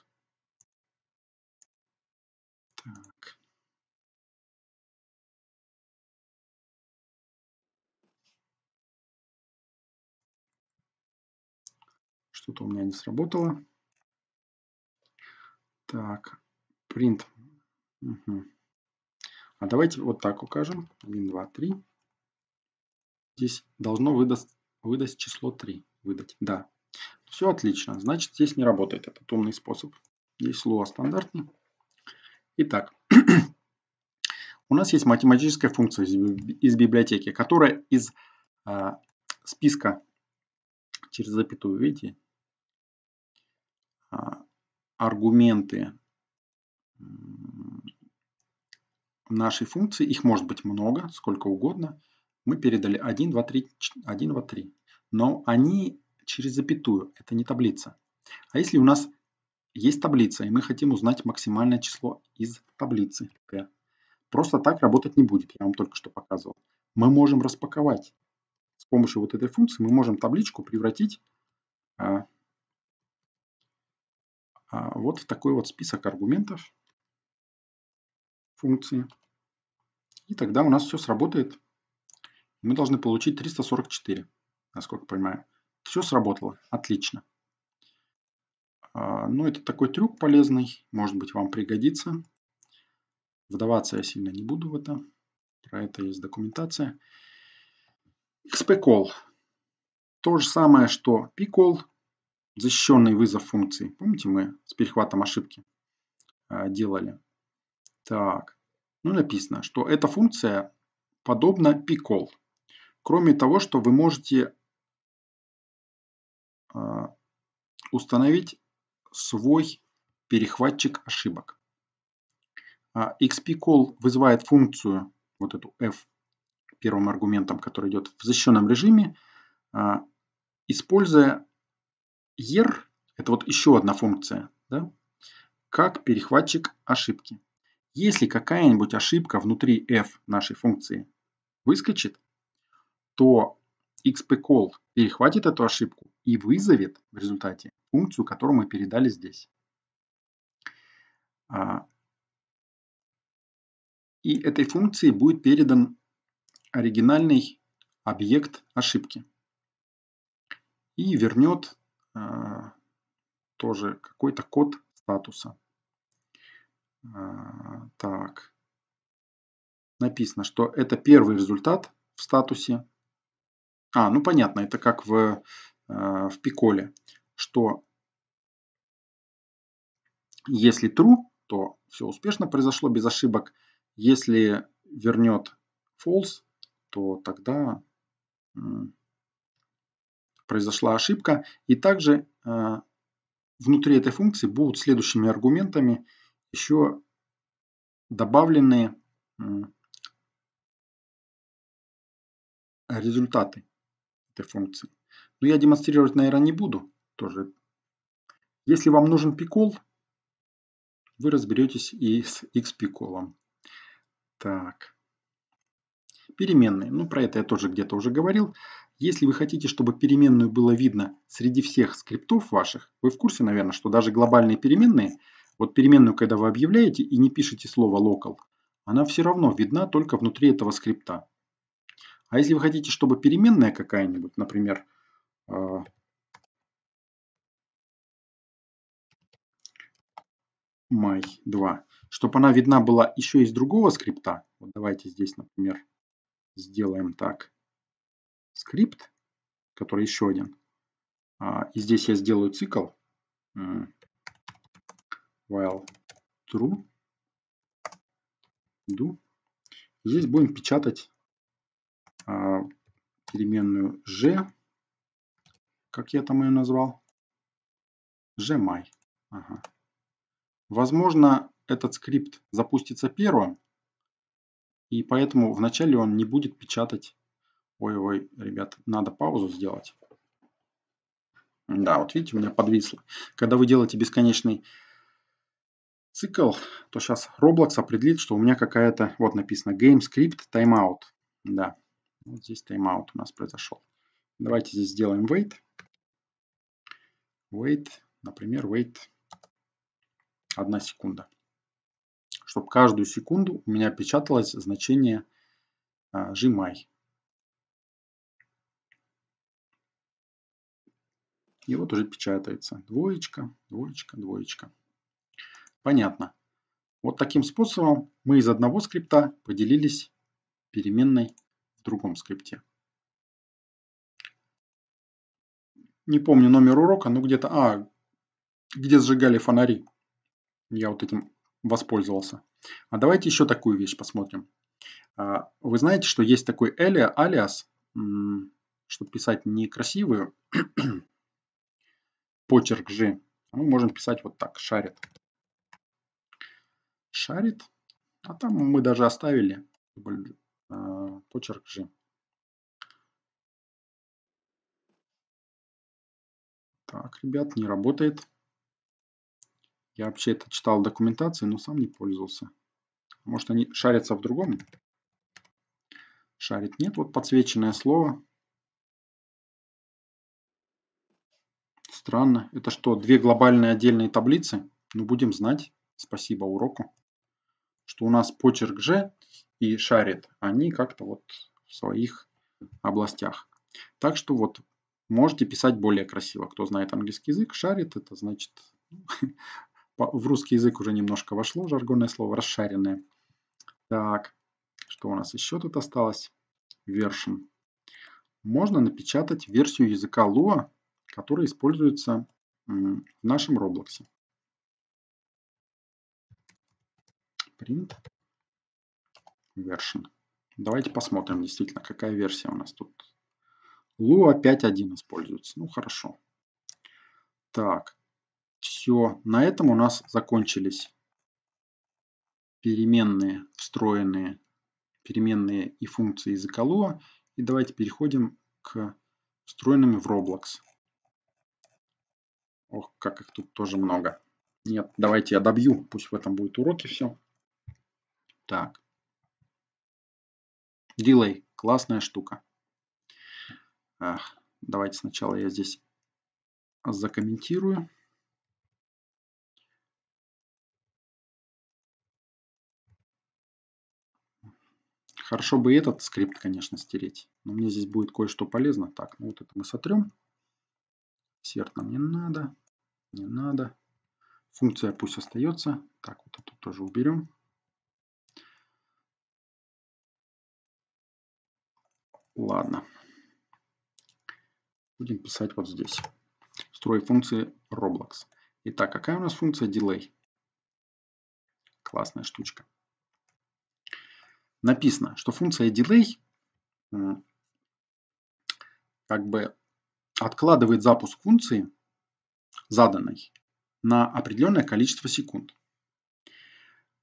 Так. Что-то у меня не сработало. Так, print. Угу. А давайте вот так укажем. 1, 2, 3. Здесь должно выдаст, выдать число 3. Выдать, да. Все отлично. Значит, здесь не работает этот умный способ. Здесь слово стандартный. Итак, у нас есть математическая функция из библиотеки, которая из э, списка через запятую, видите, аргументы нашей функции, их может быть много, сколько угодно, мы передали 1, 2, 3, 1, 2, 3. Но они через запятую, это не таблица. А если у нас есть таблица, и мы хотим узнать максимальное число из таблицы P, просто так работать не будет, я вам только что показывал. Мы можем распаковать. С помощью вот этой функции мы можем табличку превратить а, а, вот такой вот список аргументов функции. И тогда у нас все сработает. Мы должны получить 344, насколько понимаю. Все сработало. Отлично. А, ну, это такой трюк полезный. Может быть, вам пригодится. Вдаваться я сильно не буду в это. Про это есть документация. XP-call. То же самое, что p-call, защищенный вызов функции. Помните, мы с перехватом ошибки э, делали. Так, ну написано, что эта функция подобна pcall. Кроме того, что вы можете э, установить свой перехватчик ошибок. А XP-call вызывает функцию, вот эту f, первым аргументом, который идет в защищенном режиме, э, используя ER – это вот еще одна функция, да, как перехватчик ошибки. Если какая-нибудь ошибка внутри f нашей функции выскочит, то xpcall перехватит эту ошибку и вызовет в результате функцию, которую мы передали здесь. А, и этой функции будет передан оригинальный объект ошибки. И вернет а, тоже какой-то код статуса. А, так. Написано, что это первый результат в статусе. А, ну понятно, это как в, а, в пиколе, что если true, то все успешно произошло без ошибок. Если вернет false, то тогда произошла ошибка. И также э, внутри этой функции будут следующими аргументами еще добавлены результаты этой функции. Но я демонстрировать, наверное, не буду. Тоже. Если вам нужен пикол, вы разберетесь и с x пиколом. Так. Переменные. Ну, про это я тоже где-то уже говорил. Если вы хотите, чтобы переменную было видно среди всех скриптов ваших, вы в курсе, наверное, что даже глобальные переменные, вот переменную, когда вы объявляете и не пишете слово local, она все равно видна только внутри этого скрипта. А если вы хотите, чтобы переменная какая-нибудь, например, э, my2, чтобы она видна была еще из другого скрипта, вот давайте здесь, например, сделаем так – скрипт, который еще один. А, и здесь я сделаю цикл while true do. Здесь будем печатать а, переменную g, как я там ее назвал, gmy. Ага. Возможно, этот скрипт запустится первым, и поэтому вначале он не будет печатать Ой-ой, ребят, надо паузу сделать. Да, вот видите, у меня подвисло. Когда вы делаете бесконечный цикл, то сейчас Roblox определит, что у меня какая-то, вот написано, game script timeout. Да, вот здесь timeout у нас произошел. Давайте здесь сделаем wait. Wait, например, wait одна секунда. Чтобы каждую секунду у меня печаталось значение uh, а, gmy. И вот уже печатается двоечка, двоечка, двоечка. Понятно. Вот таким способом мы из одного скрипта поделились переменной в другом скрипте. Не помню номер урока, но где-то... А, где сжигали фонари. Я вот этим воспользовался. А давайте еще такую вещь посмотрим. А, вы знаете, что есть такой алиас, чтобы писать некрасивую почерк G. Мы ну, можем писать вот так, шарит. Шарит. А там мы даже оставили э, почерк G. Так, ребят, не работает. Я вообще это читал в документации, но сам не пользовался. Может они шарятся в другом? Шарит нет. Вот подсвеченное слово. Странно. Это что, две глобальные отдельные таблицы? Ну, будем знать. Спасибо уроку. Что у нас почерк G и шарит, они как-то вот в своих областях. Так что вот можете писать более красиво. Кто знает английский язык, шарит, это значит в русский язык уже немножко вошло жаргонное слово расшаренное. Так, что у нас еще тут осталось? Вершин. Можно напечатать версию языка Lua которые используется в нашем Roblox. Print version. Давайте посмотрим действительно, какая версия у нас тут. Lua 5.1 используется. Ну, хорошо. Так, все. На этом у нас закончились переменные, встроенные переменные и функции языка Lua. И давайте переходим к встроенными в Roblox. Ох, как их тут тоже много. Нет, давайте я добью, пусть в этом будет уроки все. Так. Дилей, классная штука. Эх, давайте сначала я здесь закомментирую. Хорошо бы этот скрипт, конечно, стереть. Но мне здесь будет кое-что полезно. Так, ну вот это мы сотрем. Серд нам не надо. Не надо. Функция пусть остается. Так, вот эту тоже уберем. Ладно. Будем писать вот здесь. Строй функции Roblox. Итак, какая у нас функция delay? Классная штучка. Написано, что функция delay как бы откладывает запуск функции заданной на определенное количество секунд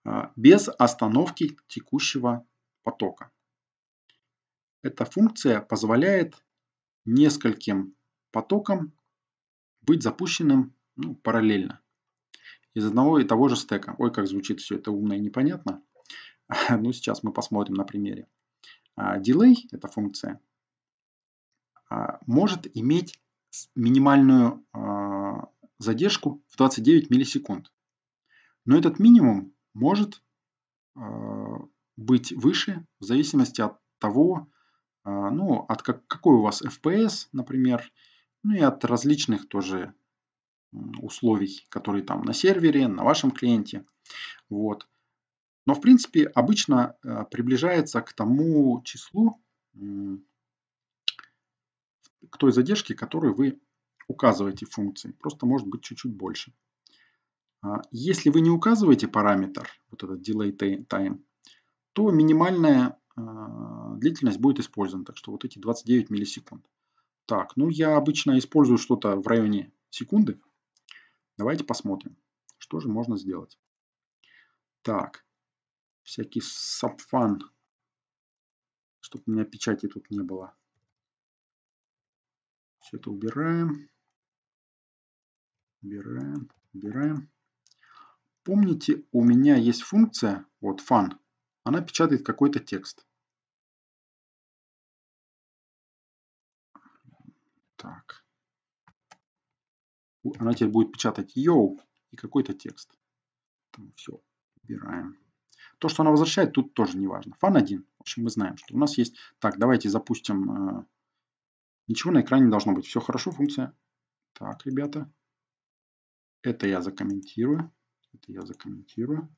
а, без остановки текущего потока. Эта функция позволяет нескольким потокам быть запущенным ну, параллельно из одного и того же стека. Ой, как звучит все это умно и непонятно. Ну, сейчас мы посмотрим на примере. А, delay – это функция, а, может иметь минимальную а, задержку в 29 миллисекунд. Но этот минимум может а, быть выше в зависимости от того, ну, от как, какой у вас FPS, например, ну и от различных тоже условий, которые там на сервере, на вашем клиенте. Вот. Но, в принципе, обычно приближается к тому числу, к той задержке, которую вы указываете функции. Просто может быть чуть-чуть больше. А, если вы не указываете параметр, вот этот delay time, то минимальная а, длительность будет использована. Так что вот эти 29 миллисекунд. Так, ну я обычно использую что-то в районе секунды. Давайте посмотрим, что же можно сделать. Так, всякий сапфан, чтобы у меня печати тут не было. Все это убираем. Убираем, убираем. Помните, у меня есть функция, вот fun, она печатает какой-то текст. Так. Она теперь будет печатать yo и какой-то текст. Там все, убираем. То, что она возвращает, тут тоже не важно. Fun 1. В общем, мы знаем, что у нас есть... Так, давайте запустим э, Ничего на экране не должно быть. Все хорошо, функция. Так, ребята. Это я закомментирую. Это я закомментирую.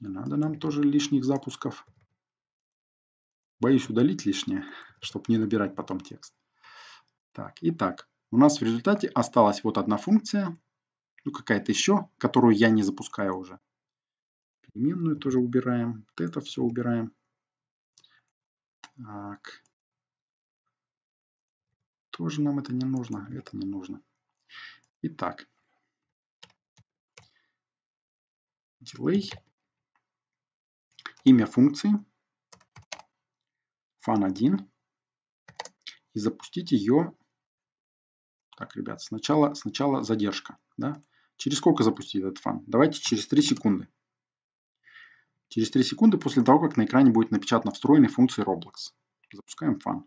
Не надо нам тоже лишних запусков. Боюсь удалить лишнее, чтобы не набирать потом текст. Так, итак, у нас в результате осталась вот одна функция, ну какая-то еще, которую я не запускаю уже. Переменную тоже убираем, вот это все убираем. Так, тоже нам это не нужно, это не нужно. Итак, delay, имя функции, fan1, и запустить ее, так, ребят, сначала, сначала задержка, да, Через сколько запустить этот фан? Давайте через 3 секунды. Через 3 секунды после того, как на экране будет напечатана встроенная функция Roblox. Запускаем фан.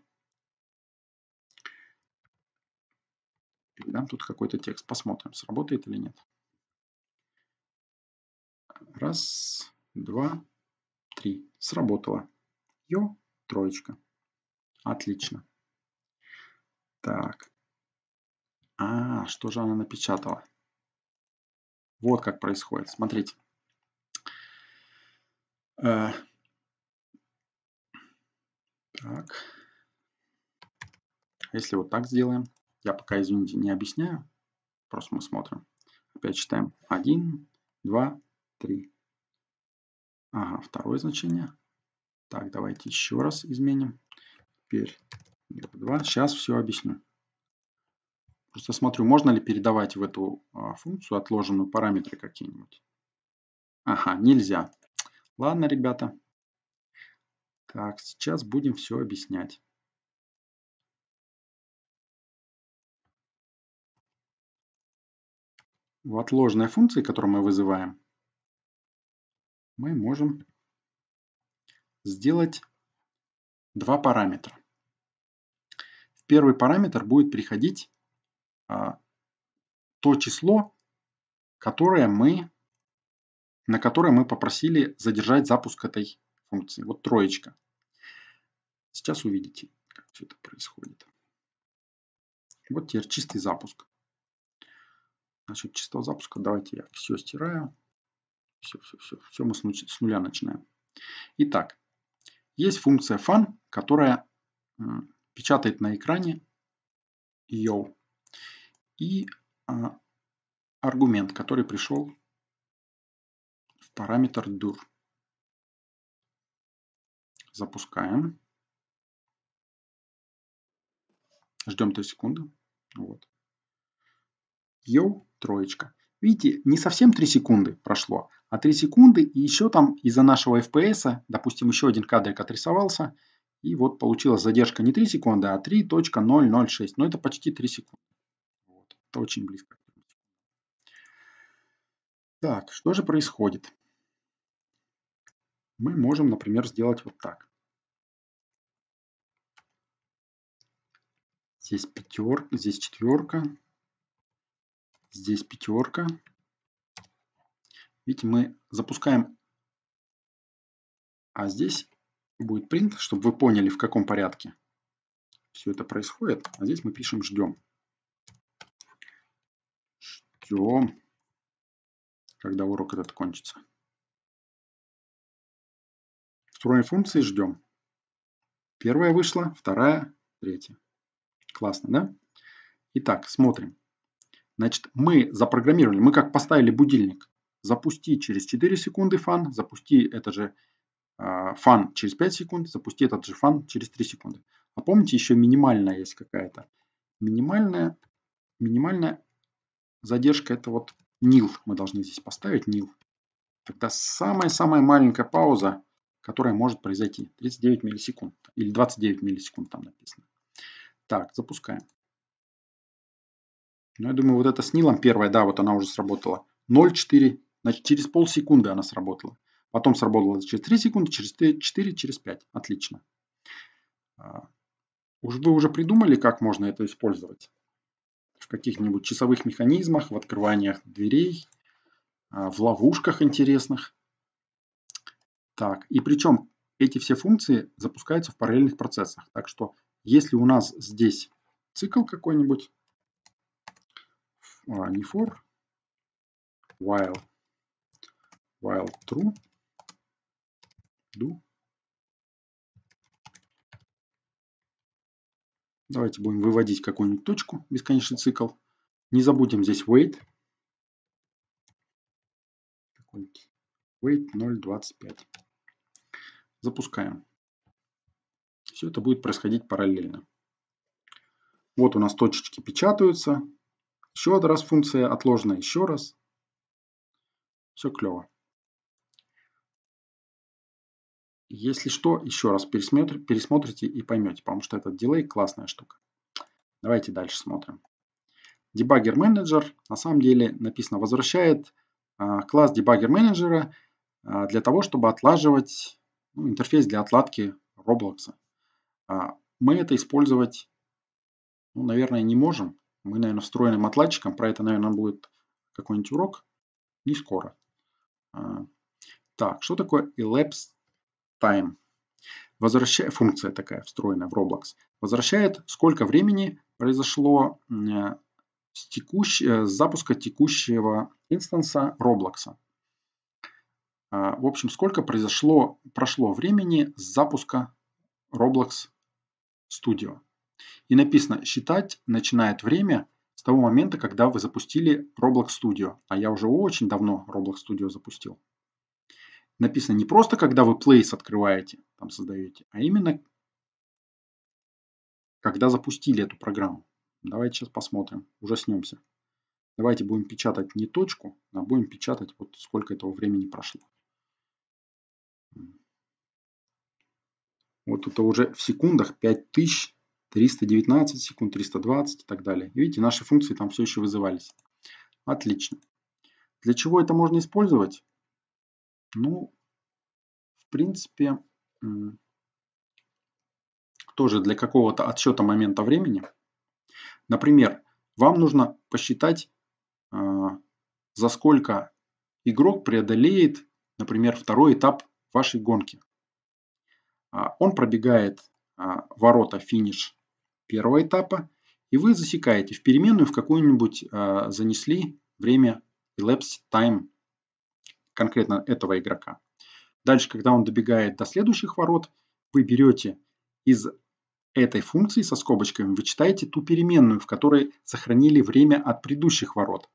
передам тут какой-то текст. Посмотрим, сработает или нет. Раз, два, три. Сработало. Йо, троечка. Отлично. Так. А, что же она напечатала? Вот как происходит. Смотрите. Э, так. Если вот так сделаем. Я пока, извините, не объясняю. Просто мы смотрим. Опять считаем 1, 2, 3. Ага, второе значение. Так, давайте еще раз изменим. Теперь 2. Сейчас все объясню. Просто смотрю, можно ли передавать в эту а, функцию отложенную параметры какие-нибудь. Ага, нельзя. Ладно, ребята. Так, сейчас будем все объяснять. в отложенной функции, которую мы вызываем, мы можем сделать два параметра. В первый параметр будет приходить а, то число, которое мы, на которое мы попросили задержать запуск этой функции. Вот троечка. Сейчас увидите, как все это происходит. Вот теперь чистый запуск. Значит, частота запуска, давайте я все стираю. Все, все, все, все мы с нуля начинаем. Итак, есть функция fun, которая э, печатает на экране yo и а, аргумент, который пришел в параметр dur. Запускаем. Ждем 3 секунды. Вот. Yo троечка. Видите, не совсем 3 секунды прошло, а 3 секунды и еще там из-за нашего FPS, допустим, еще один кадрик отрисовался, и вот получилась задержка не 3 секунды, а 3.006. Но ну, это почти 3 секунды. Вот. Это очень близко. Так, что же происходит? Мы можем, например, сделать вот так. Здесь пятерка, здесь четверка, здесь пятерка. Видите, мы запускаем, а здесь будет print, чтобы вы поняли, в каком порядке все это происходит. А здесь мы пишем ждем. Ждем, когда урок этот кончится. В уровне функции ждем. Первая вышла, вторая, третья. Классно, да? Итак, смотрим. Значит, мы запрограммировали, мы как поставили будильник. Запусти через 4 секунды фан, запусти это же э, фан через 5 секунд, запусти этот же фан через 3 секунды. А помните, еще минимальная есть какая-то. Минимальная, минимальная задержка это вот нил. Мы должны здесь поставить нил. Тогда самая-самая маленькая пауза, которая может произойти. 39 миллисекунд или 29 миллисекунд там написано. Так, запускаем. Ну, я думаю, вот это с Нилом первая, да, вот она уже сработала. 0,4, значит, через полсекунды она сработала. Потом сработала через 3 секунды, через 4, через 5. Отлично. А, уж вы уже придумали, как можно это использовать? В каких-нибудь часовых механизмах, в открываниях дверей, а, в ловушках интересных. Так, и причем эти все функции запускаются в параллельных процессах. Так что если у нас здесь цикл какой-нибудь, а, не for, while, while true, do. Давайте будем выводить какую-нибудь точку, бесконечный цикл. Не забудем здесь wait. Wait 0.25. Запускаем. Все это будет происходить параллельно. Вот у нас точечки печатаются, еще один раз функция отложена еще раз. Все клево. Если что, еще раз пересмотр, пересмотрите и поймете, потому что этот дилей классная штука. Давайте дальше смотрим. Debugger Manager на самом деле написано возвращает а, класс Debugger менеджера а, для того, чтобы отлаживать ну, интерфейс для отладки Roblox. А, мы это использовать, ну, наверное, не можем, мы, наверное, встроенным отладчиком, про это, наверное, будет какой-нибудь урок, не скоро. А, так, что такое elapsed time? Возвращая, функция такая встроенная в Roblox. Возвращает, сколько времени произошло э, с, текущ, э, с запуска текущего инстанса Roblox. А, в общем, сколько произошло, прошло времени с запуска Roblox Studio. И написано «Считать начинает время с того момента, когда вы запустили Roblox Studio». А я уже очень давно Roblox Studio запустил. Написано не просто, когда вы Place открываете, там создаете, а именно, когда запустили эту программу. Давайте сейчас посмотрим, ужаснемся. Давайте будем печатать не точку, а будем печатать, вот сколько этого времени прошло. Вот это уже в секундах 5000 319 секунд, 320 и так далее. И видите, наши функции там все еще вызывались. Отлично. Для чего это можно использовать? Ну, в принципе, тоже для какого-то отсчета момента времени. Например, вам нужно посчитать, а, за сколько игрок преодолеет, например, второй этап вашей гонки. А, он пробегает а, ворота финиш первого этапа, и вы засекаете в переменную, в какую-нибудь э, занесли время elapsed time конкретно этого игрока. Дальше, когда он добегает до следующих ворот, вы берете из этой функции со скобочками, вы читаете ту переменную, в которой сохранили время от предыдущих ворот.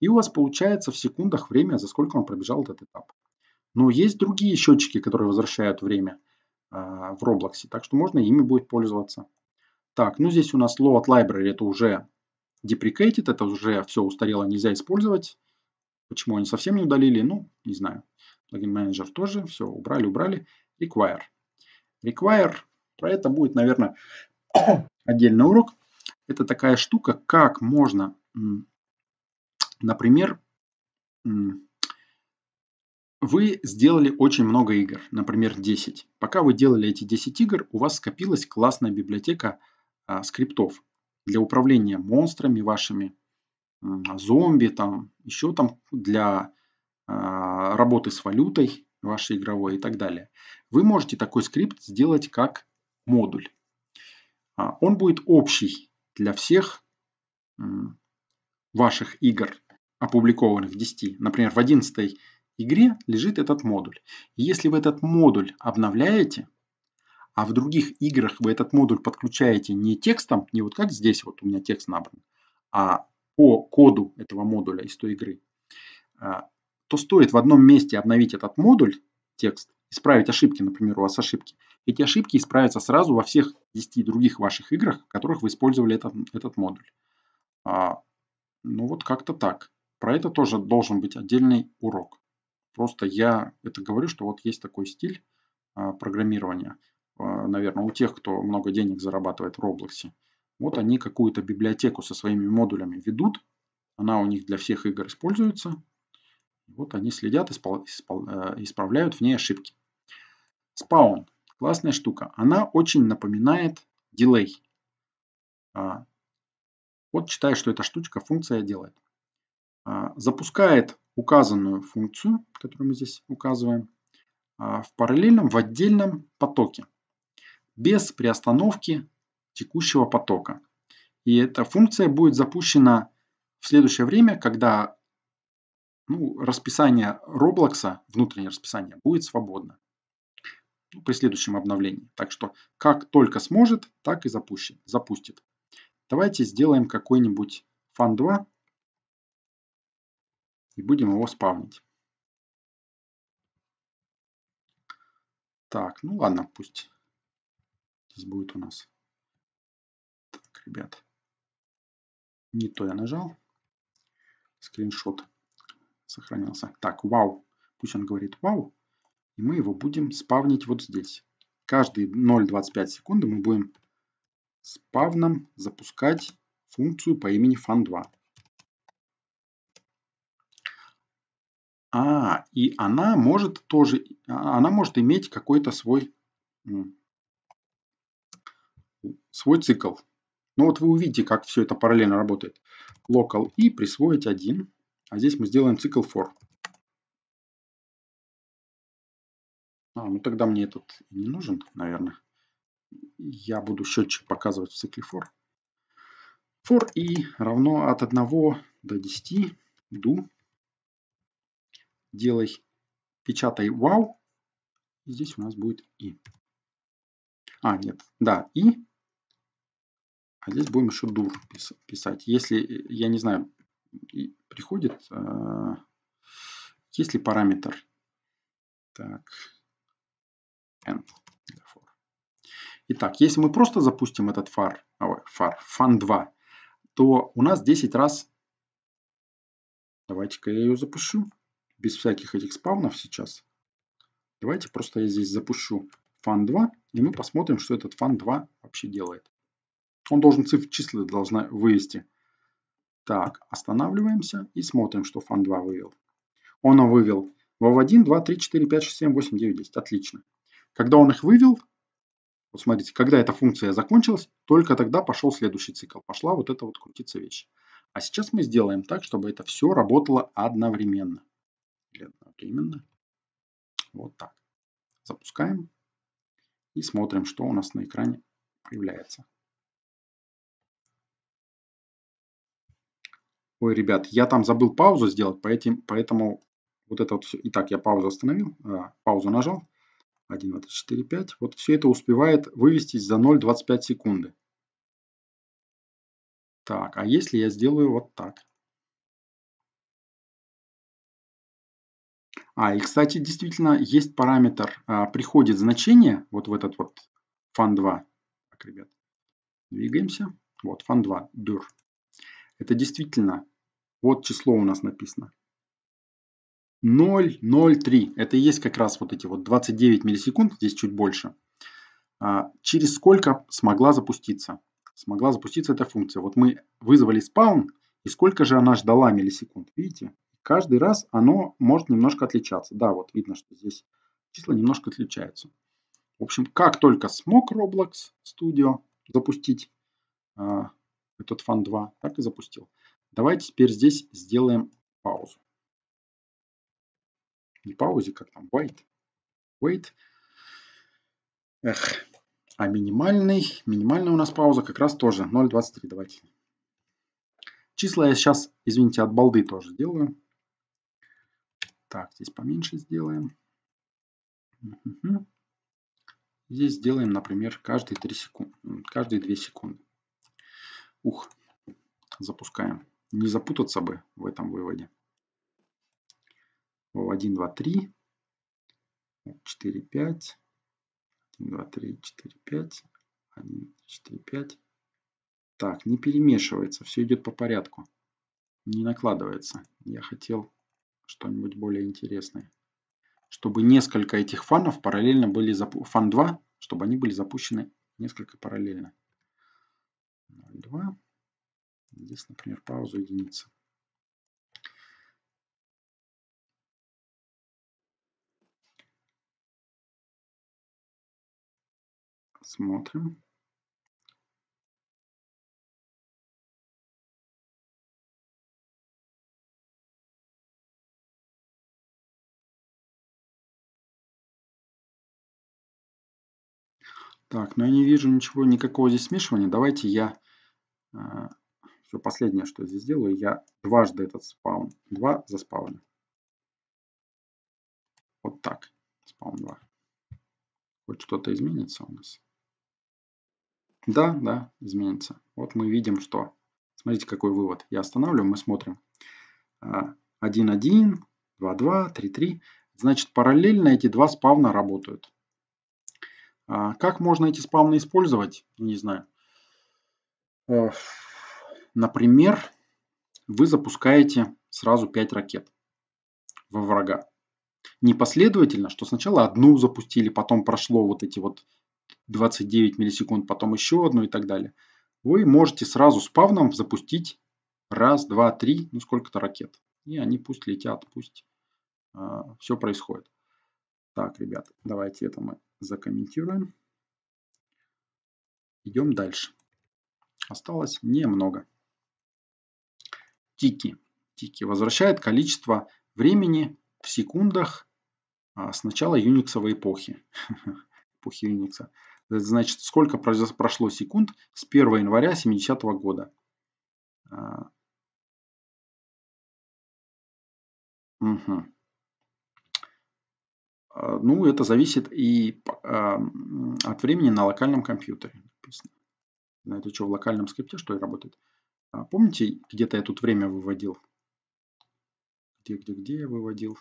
И у вас получается в секундах время, за сколько он пробежал этот этап. Но есть другие счетчики, которые возвращают время э, в Roblox, так что можно ими будет пользоваться. Так, ну здесь у нас load library это уже deprecated, это уже все устарело, нельзя использовать. Почему они совсем не удалили, ну, не знаю. Плагин менеджер тоже, все, убрали, убрали. Require. Require, про это будет, наверное, отдельный урок. Это такая штука, как можно, например, вы сделали очень много игр, например, 10. Пока вы делали эти 10 игр, у вас скопилась классная библиотека а, скриптов для управления монстрами вашими, зомби, там, еще там для а, работы с валютой вашей игровой и так далее. Вы можете такой скрипт сделать как модуль. А, он будет общий для всех ваших игр, опубликованных в 10. Например, в 11 игре лежит этот модуль. если вы этот модуль обновляете, а в других играх вы этот модуль подключаете не текстом, не вот как здесь вот у меня текст набран, а по коду этого модуля из той игры, а, то стоит в одном месте обновить этот модуль, текст, исправить ошибки, например, у вас ошибки. Эти ошибки исправятся сразу во всех 10 других ваших играх, в которых вы использовали этот, этот модуль. А, ну вот как-то так. Про это тоже должен быть отдельный урок. Просто я это говорю, что вот есть такой стиль а, программирования. А, наверное, у тех, кто много денег зарабатывает в Роблоксе. Вот они какую-то библиотеку со своими модулями ведут. Она у них для всех игр используется. Вот они следят, испол, испол, э, исправляют в ней ошибки. Spawn. Классная штука. Она очень напоминает delay. А, вот читаю, что эта штучка функция делает. А, запускает указанную функцию, которую мы здесь указываем, в параллельном, в отдельном потоке без приостановки текущего потока. И эта функция будет запущена в следующее время, когда ну, расписание Roblox, внутреннее расписание, будет свободно при следующем обновлении. Так что как только сможет, так и запущен, запустит. Давайте сделаем какой-нибудь фан 2 и будем его спавнить. Так, ну ладно, пусть сейчас будет у нас. Так, ребят. Не то я нажал. Скриншот сохранился. Так, вау. Пусть он говорит вау. И мы его будем спавнить вот здесь. Каждые 0,25 секунды мы будем спавном запускать функцию по имени fan2. А, и она может тоже, а, она может иметь какой-то свой свой цикл. Но ну, вот вы увидите, как все это параллельно работает. Local и присвоить 1. А здесь мы сделаем цикл for. А, ну тогда мне этот не нужен, наверное. Я буду счетчик показывать в цикле for. For и равно от 1 до 10. Do. Делай, печатай wow. Здесь у нас будет и. А, нет, да, и а здесь будем еще дур писать. Если, я не знаю, приходит, э, есть ли параметр. Так, n. Итак, если мы просто запустим этот фар, фар, фан 2, то у нас 10 раз, давайте-ка я ее запущу, без всяких этих спавнов сейчас. Давайте просто я здесь запущу фан 2, и мы посмотрим, что этот фан 2 вообще делает он должен цифры числа должна вывести. Так, останавливаемся и смотрим, что фан2 вывел. Он его вывел в 1 2, 3, 4, 5, 6, 7, 8, 9, 10. Отлично. Когда он их вывел, вот смотрите, когда эта функция закончилась, только тогда пошел следующий цикл. Пошла вот эта вот крутиться вещь. А сейчас мы сделаем так, чтобы это все работало одновременно. Или одновременно. Вот так. Запускаем и смотрим, что у нас на экране появляется. Ой, ребят, я там забыл паузу сделать, по этим, поэтому вот это вот все. Итак, я паузу остановил, а, паузу нажал. 1, 2, 3, 4, 5. Вот все это успевает вывестись за 0,25 секунды. Так, а если я сделаю вот так? А, и, кстати, действительно есть параметр а, «Приходит значение», вот в этот вот фан 2. Так, ребят, двигаемся. Вот, фан 2, дур. Это действительно, вот число у нас написано. 0,03. Это и есть как раз вот эти вот 29 миллисекунд, здесь чуть больше. А, через сколько смогла запуститься? Смогла запуститься эта функция. Вот мы вызвали спаун, и сколько же она ждала миллисекунд? Видите? Каждый раз оно может немножко отличаться. Да, вот видно, что здесь числа немножко отличаются. В общем, как только смог Roblox Studio запустить а, этот фан 2, так и запустил. Давайте теперь здесь сделаем паузу. Не паузе, как там, wait. Wait. Эх. А минимальный, минимальная у нас пауза как раз тоже 0.23. Давайте. Числа я сейчас, извините, от балды тоже делаю. Так, здесь поменьше сделаем. Угу. Здесь сделаем, например, каждые 3 секунды, каждые 2 секунды. Ух, запускаем. Не запутаться бы в этом выводе. 1, 2, 3, 4, 5, 1, 2, 3, 4, 5, 1, 4, 5. Так, не перемешивается, все идет по порядку. Не накладывается. Я хотел что-нибудь более интересное. Чтобы несколько этих фанов параллельно были запущены. Фан 2, чтобы они были запущены несколько параллельно. 0,2. Здесь, например, паузу единица. Смотрим. Так, но ну я не вижу ничего, никакого здесь смешивания. Давайте я... Э, все последнее, что я здесь делаю, я дважды этот спаун. Два заспауню. Вот так. Спаун 2. Хоть что-то изменится у нас. Да, да, изменится. Вот мы видим, что... Смотрите, какой вывод. Я останавливаю, мы смотрим. 1-1, 2-2, 3-3. Значит, параллельно эти два спавна работают. А как можно эти спавны использовать? Не знаю. Э, например, вы запускаете сразу 5 ракет во врага. Не последовательно, что сначала одну запустили, потом прошло вот эти вот 29 миллисекунд, потом еще одну и так далее. Вы можете сразу спавном запустить раз, два, три, ну сколько-то ракет. И они пусть летят, пусть э, все происходит. Так, ребят, давайте это мы закомментируем. Идем дальше. Осталось немного. Тики. Тики возвращает количество времени в секундах а, с начала юниксовой эпохи. эпохи юникса. Это значит, сколько прошло секунд с 1 января 70 -го года. Угу. А, ну, это зависит и а, от времени на локальном компьютере. Это что, в локальном скрипте, что и работает? А, помните, где-то я тут время выводил? Где, где, где я выводил?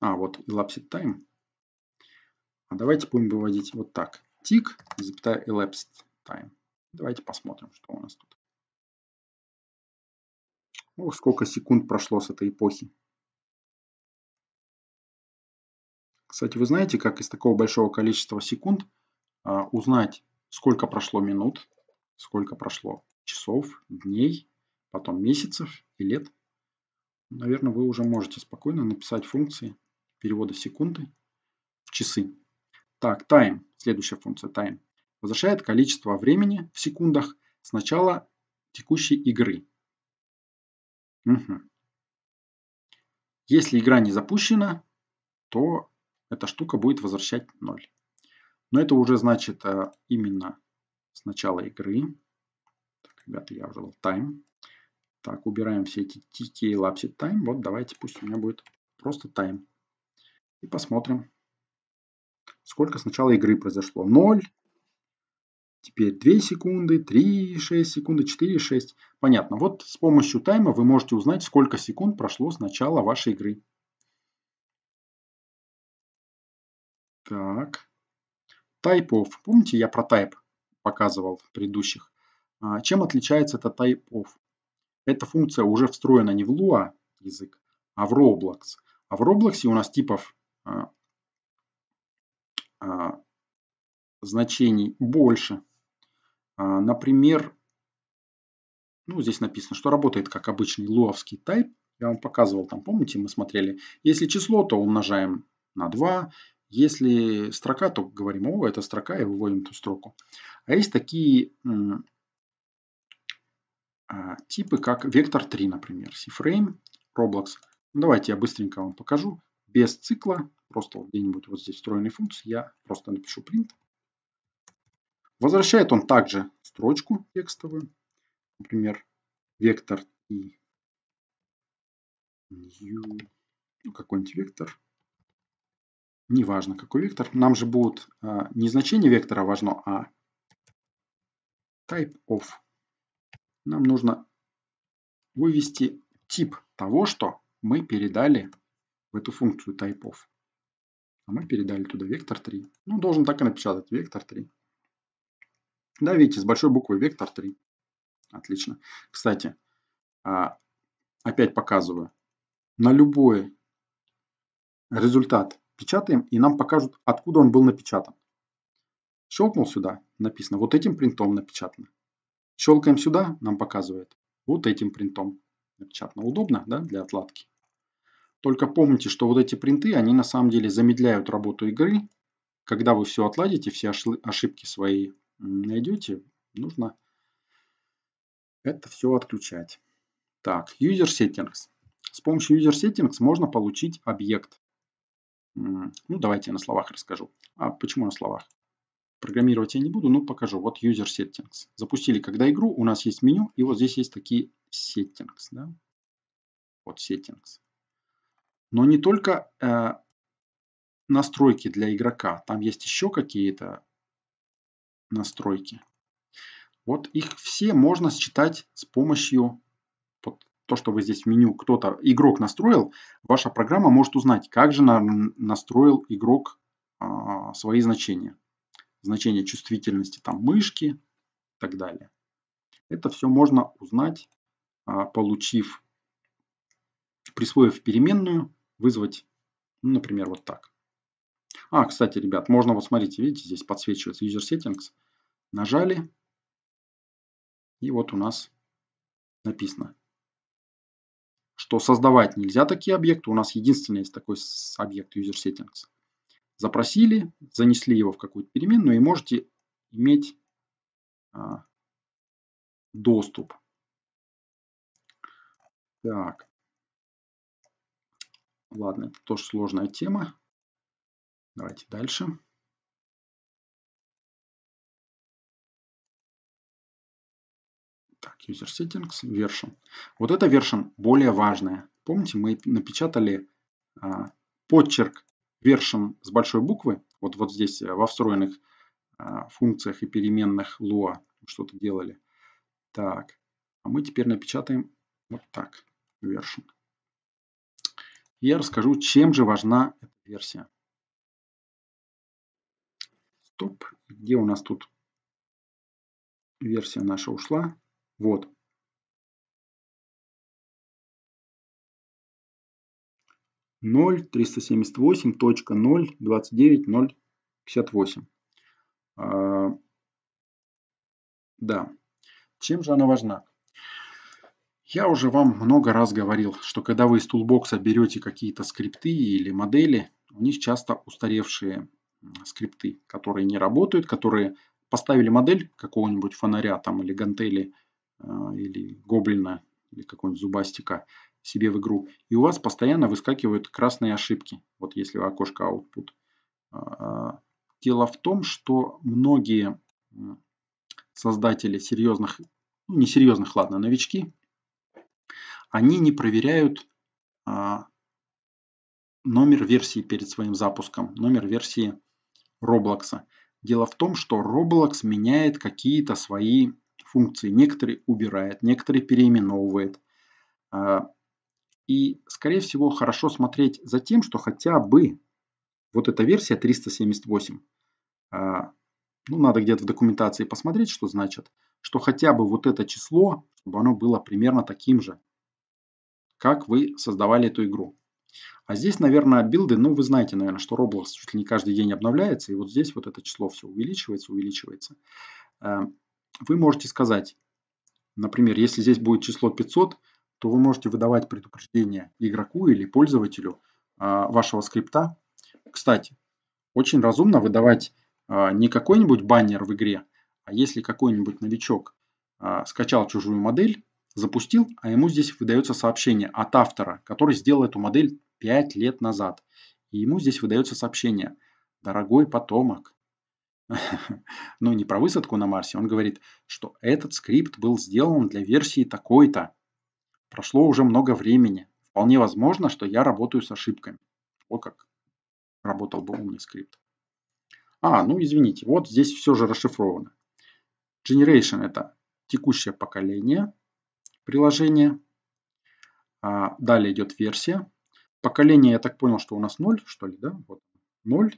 А, вот, elapsed time. А давайте будем выводить вот так. Тик, запятая elapsed time. Давайте посмотрим, что у нас тут. Ох, сколько секунд прошло с этой эпохи. Кстати, вы знаете, как из такого большого количества секунд а, узнать, сколько прошло минут, сколько прошло часов, дней, потом месяцев и лет? Наверное, вы уже можете спокойно написать функции перевода секунды в часы. Так, time. Следующая функция time. Возвращает количество времени в секундах с начала текущей игры. Угу. Если игра не запущена, то эта штука будет возвращать 0. Но это уже значит э, именно с начала игры. Так, ребята, я уже был time. Так, убираем все эти тики и лапси time. Вот давайте, пусть у меня будет просто time. И посмотрим, сколько с начала игры произошло. 0, теперь 2 секунды, 3, 6 секунды, 4, 6. Понятно. Вот с помощью тайма вы можете узнать, сколько секунд прошло с начала вашей игры. Так. Type of. Помните, я про type показывал в предыдущих. А чем отличается это type of? Эта функция уже встроена не в Lua язык, а в Roblox. А в Roblox у нас типов а, а, значений больше. А, например, ну, здесь написано, что работает как обычный луавский тайп. Я вам показывал там, помните, мы смотрели. Если число, то умножаем на 2. Если строка, то говорим, о, это строка, и выводим эту строку. А есть такие а, типы, как вектор 3, например, C-Frame, Roblox. Ну, давайте я быстренько вам покажу. Без цикла, просто где-нибудь вот здесь встроенной функции, я просто напишу print. Возвращает он также строчку текстовую, например, вектор и new, ну, какой-нибудь вектор неважно какой вектор, нам же будет э, не значение вектора важно, а type of. Нам нужно вывести тип того, что мы передали в эту функцию type of. А мы передали туда вектор 3. Ну, должен так и напечатать вектор 3. Да, видите, с большой буквы вектор 3. Отлично. Кстати, а, опять показываю. На любой результат печатаем, и нам покажут, откуда он был напечатан. Щелкнул сюда, написано вот этим принтом напечатано. Щелкаем сюда, нам показывает вот этим принтом напечатано. Удобно, да, для отладки. Только помните, что вот эти принты, они на самом деле замедляют работу игры. Когда вы все отладите, все ошибки свои найдете, нужно это все отключать. Так, user settings. С помощью user settings можно получить объект. Ну, давайте я на словах расскажу. А почему на словах? Программировать я не буду, но покажу. Вот User Settings. Запустили когда игру, у нас есть меню, и вот здесь есть такие Settings. Да? Вот Settings. Но не только э, настройки для игрока. Там есть еще какие-то настройки. Вот их все можно считать с помощью то, что вы здесь в меню кто-то, игрок настроил, ваша программа может узнать, как же настроил игрок а, свои значения. Значения чувствительности там мышки и так далее. Это все можно узнать, а, получив, присвоив переменную, вызвать, ну, например, вот так. А, кстати, ребят, можно вот смотрите, видите, здесь подсвечивается User Settings. Нажали, и вот у нас написано что создавать нельзя такие объекты. У нас единственный есть такой объект user settings. Запросили, занесли его в какую-то переменную и можете иметь а, доступ. Так. Ладно, это тоже сложная тема. Давайте дальше. User Settings, Version. Вот эта Version более важная. Помните, мы напечатали а, подчерк Version с большой буквы. Вот, вот здесь э, во встроенных а, функциях и переменных Lua что-то делали. Так, а мы теперь напечатаем вот так Version. Я расскажу, чем же важна эта версия. Стоп. Где у нас тут версия наша ушла? Вот. ноль восемь. А, да. Чем же она важна? Я уже вам много раз говорил, что когда вы из тулбокса берете какие-то скрипты или модели, у них часто устаревшие скрипты, которые не работают, которые поставили модель какого-нибудь фонаря там или гантели а, или гоблина, или какого-нибудь зубастика себе в игру. И у вас постоянно выскакивают красные ошибки, вот если окошко output. А, а, дело в том, что многие создатели серьезных, ну не серьезных, ладно, новички, они не проверяют номер версии перед своим запуском, номер версии Roblox. Дело в том, что Roblox меняет какие-то свои функции. Некоторые убирает, некоторые переименовывает. А, и, скорее всего, хорошо смотреть за тем, что хотя бы вот эта версия 378, а, ну, надо где-то в документации посмотреть, что значит, что хотя бы вот это число, чтобы оно было примерно таким же, как вы создавали эту игру. А здесь, наверное, билды, ну, вы знаете, наверное, что Roblox чуть ли не каждый день обновляется, и вот здесь вот это число все увеличивается, увеличивается. Эм, вы можете сказать, например, если здесь будет число 500, то вы можете выдавать предупреждение игроку или пользователю а, вашего скрипта. Кстати, очень разумно выдавать а, не какой-нибудь баннер в игре, а если какой-нибудь новичок а, скачал чужую модель, запустил, а ему здесь выдается сообщение от автора, который сделал эту модель 5 лет назад. И ему здесь выдается сообщение. Дорогой потомок, ну не про высадку на Марсе, он говорит, что этот скрипт был сделан для версии такой-то. Прошло уже много времени. Вполне возможно, что я работаю с ошибками. Вот как работал бы умный скрипт. А, ну извините, вот здесь все же расшифровано. Generation – это текущее поколение приложения. А далее идет версия. Поколение, я так понял, что у нас 0, что ли, да? Вот 0,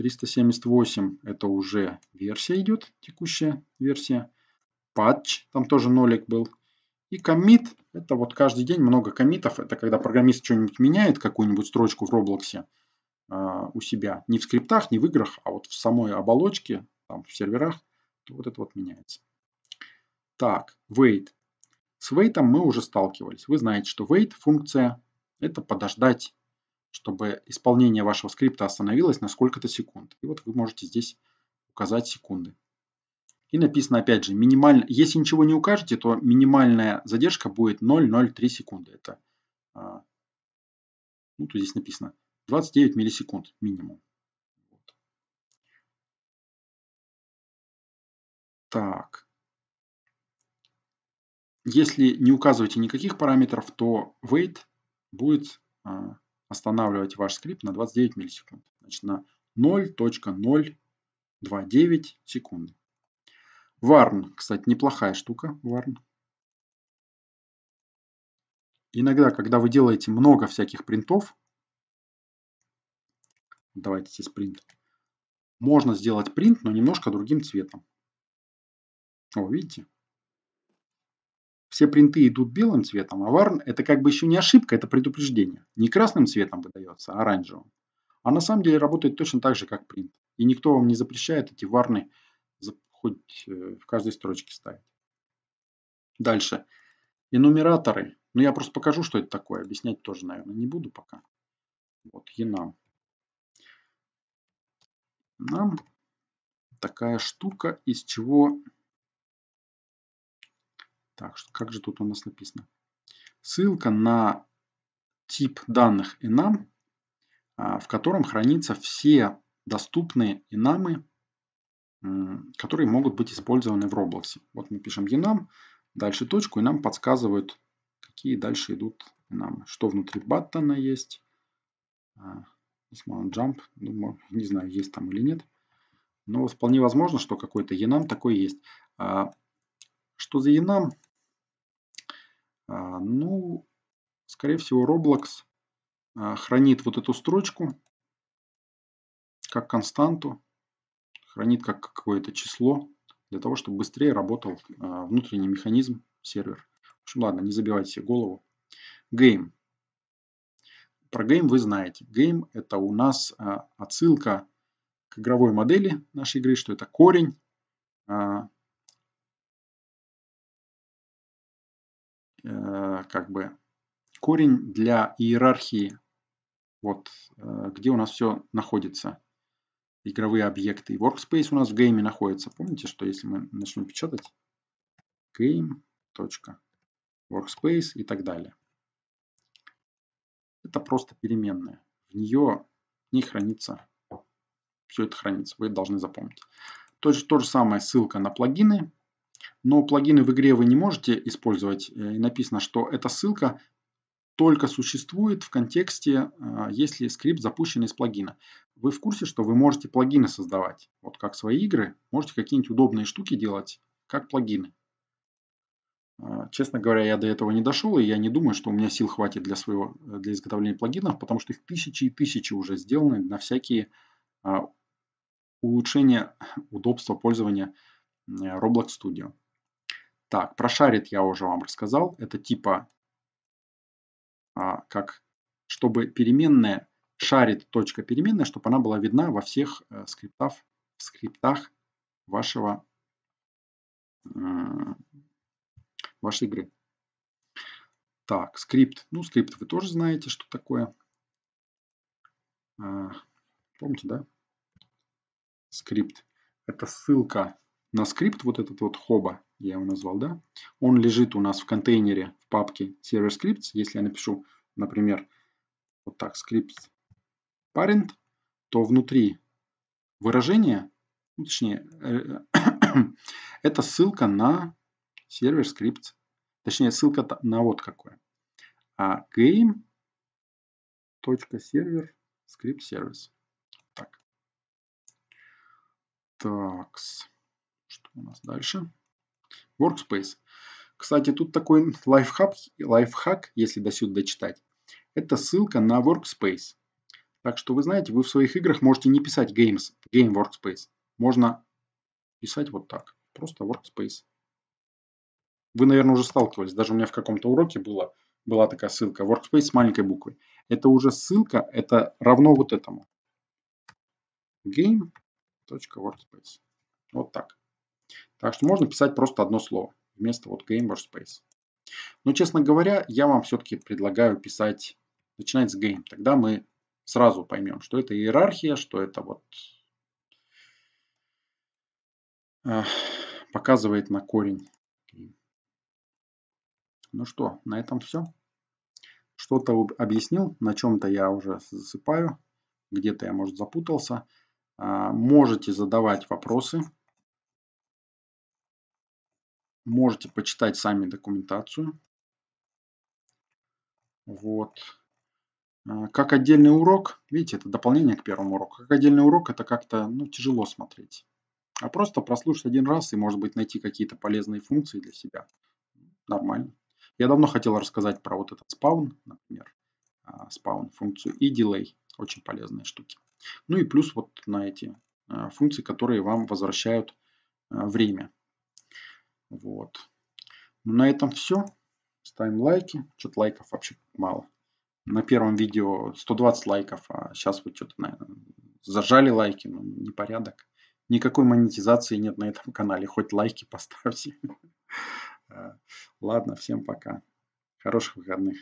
378 это уже версия идет, текущая версия. Патч, там тоже нолик был. И комит, это вот каждый день много комитов. Это когда программист что-нибудь меняет, какую-нибудь строчку в Roblox э, а, у себя. Не в скриптах, не в играх, а вот в самой оболочке, там, в серверах. То вот это вот меняется. Так, wait. С wait мы уже сталкивались. Вы знаете, что wait функция это подождать чтобы исполнение вашего скрипта остановилось на сколько-то секунд. И вот вы можете здесь указать секунды. И написано опять же, минимально, если ничего не укажете, то минимальная задержка будет 0,03 секунды. Это, а, ну, тут здесь написано 29 миллисекунд минимум. Вот. Так. Если не указываете никаких параметров, то wait будет а, останавливать ваш скрипт на 29 миллисекунд. Значит, на 0.029 секунды. Варн, кстати, неплохая штука. Варн. Иногда, когда вы делаете много всяких принтов, давайте здесь принт, можно сделать принт, но немножко другим цветом. О, видите? все принты идут белым цветом, а варн – это как бы еще не ошибка, это предупреждение. Не красным цветом выдается, а оранжевым. А на самом деле работает точно так же, как принт. И никто вам не запрещает эти варны хоть э, в каждой строчке ставить. Дальше. Энумераторы. Ну, я просто покажу, что это такое. Объяснять тоже, наверное, не буду пока. Вот, енам. Нам такая штука, из чего так, как же тут у нас написано? Ссылка на тип данных enum, а, в котором хранятся все доступные enamы, которые могут быть использованы в Roblox. Вот мы пишем enum, дальше точку, и нам подсказывают, какие дальше идут enamы. Что внутри баттона есть. А, small Jump, думаю, не знаю, есть там или нет. Но вполне возможно, что какой-то enum такой есть. А, что за enum? А, ну, скорее всего, Roblox а, хранит вот эту строчку как константу, хранит как какое-то число, для того, чтобы быстрее работал а, внутренний механизм, сервер. В общем, ладно, не забивайте себе голову. Game. Про Game вы знаете. Game – это у нас отсылка к игровой модели нашей игры, что это корень, Э, как бы корень для иерархии, вот э, где у нас все находится, игровые объекты. И workspace у нас в гейме находится. Помните, что если мы начнем печатать, game, workspace и так далее. Это просто переменная. В нее не хранится, все это хранится. Вы должны запомнить. То же, то же самое ссылка на плагины но плагины в игре вы не можете использовать. Э, и написано, что эта ссылка только существует в контексте, э, если скрипт запущен из плагина. Вы в курсе, что вы можете плагины создавать, вот как свои игры, можете какие-нибудь удобные штуки делать, как плагины. Э, честно говоря, я до этого не дошел, и я не думаю, что у меня сил хватит для, своего, для изготовления плагинов, потому что их тысячи и тысячи уже сделаны на всякие улучшения удобства пользования Roblox Studio. Так, про шарит я уже вам рассказал. Это типа, а, как, чтобы переменная, шарит точка переменная, чтобы она была видна во всех э, скриптах, в скриптах вашего, э, вашей игры. Так, скрипт. Ну, скрипт вы тоже знаете, что такое. Э, помните, да? Скрипт. Это ссылка на скрипт, вот этот вот хоба, я его назвал, да, он лежит у нас в контейнере в папке server scripts. Если я напишу, например, вот так, scripts parent, то внутри выражения, ну, точнее, э, это ссылка на сервер scripts, точнее, ссылка на вот какое. А game.server script service. Так. Такс у нас дальше. Workspace. Кстати, тут такой лайфхак, лайфхак, если до сюда дочитать. Это ссылка на Workspace. Так что вы знаете, вы в своих играх можете не писать Games, Game Workspace. Можно писать вот так. Просто Workspace. Вы, наверное, уже сталкивались. Даже у меня в каком-то уроке было, была такая ссылка. Workspace с маленькой буквой. Это уже ссылка, это равно вот этому. Game.workspace. Вот так. Так что можно писать просто одно слово вместо вот game workspace. Но, честно говоря, я вам все-таки предлагаю писать, начинать с game. Тогда мы сразу поймем, что это иерархия, что это вот э, показывает на корень. Ну что, на этом все. Что-то объяснил, на чем-то я уже засыпаю, где-то я, может, запутался. А, можете задавать вопросы. Можете почитать сами документацию. Вот. А, как отдельный урок, видите, это дополнение к первому уроку. Как отдельный урок это как-то ну, тяжело смотреть. А просто прослушать один раз и, может быть, найти какие-то полезные функции для себя. Нормально. Я давно хотел рассказать про вот этот спаун, например, а, спаун функцию и delay. Очень полезные штуки. Ну и плюс вот на эти а, функции, которые вам возвращают время. Вот. Ну, на этом все. Ставим лайки. Что-то лайков вообще мало. На первом видео 120 лайков, а сейчас вот что-то, наверное, зажали лайки, но ну, непорядок. Никакой монетизации нет на этом канале, хоть лайки поставьте. Э, ладно, всем пока. Хороших выходных.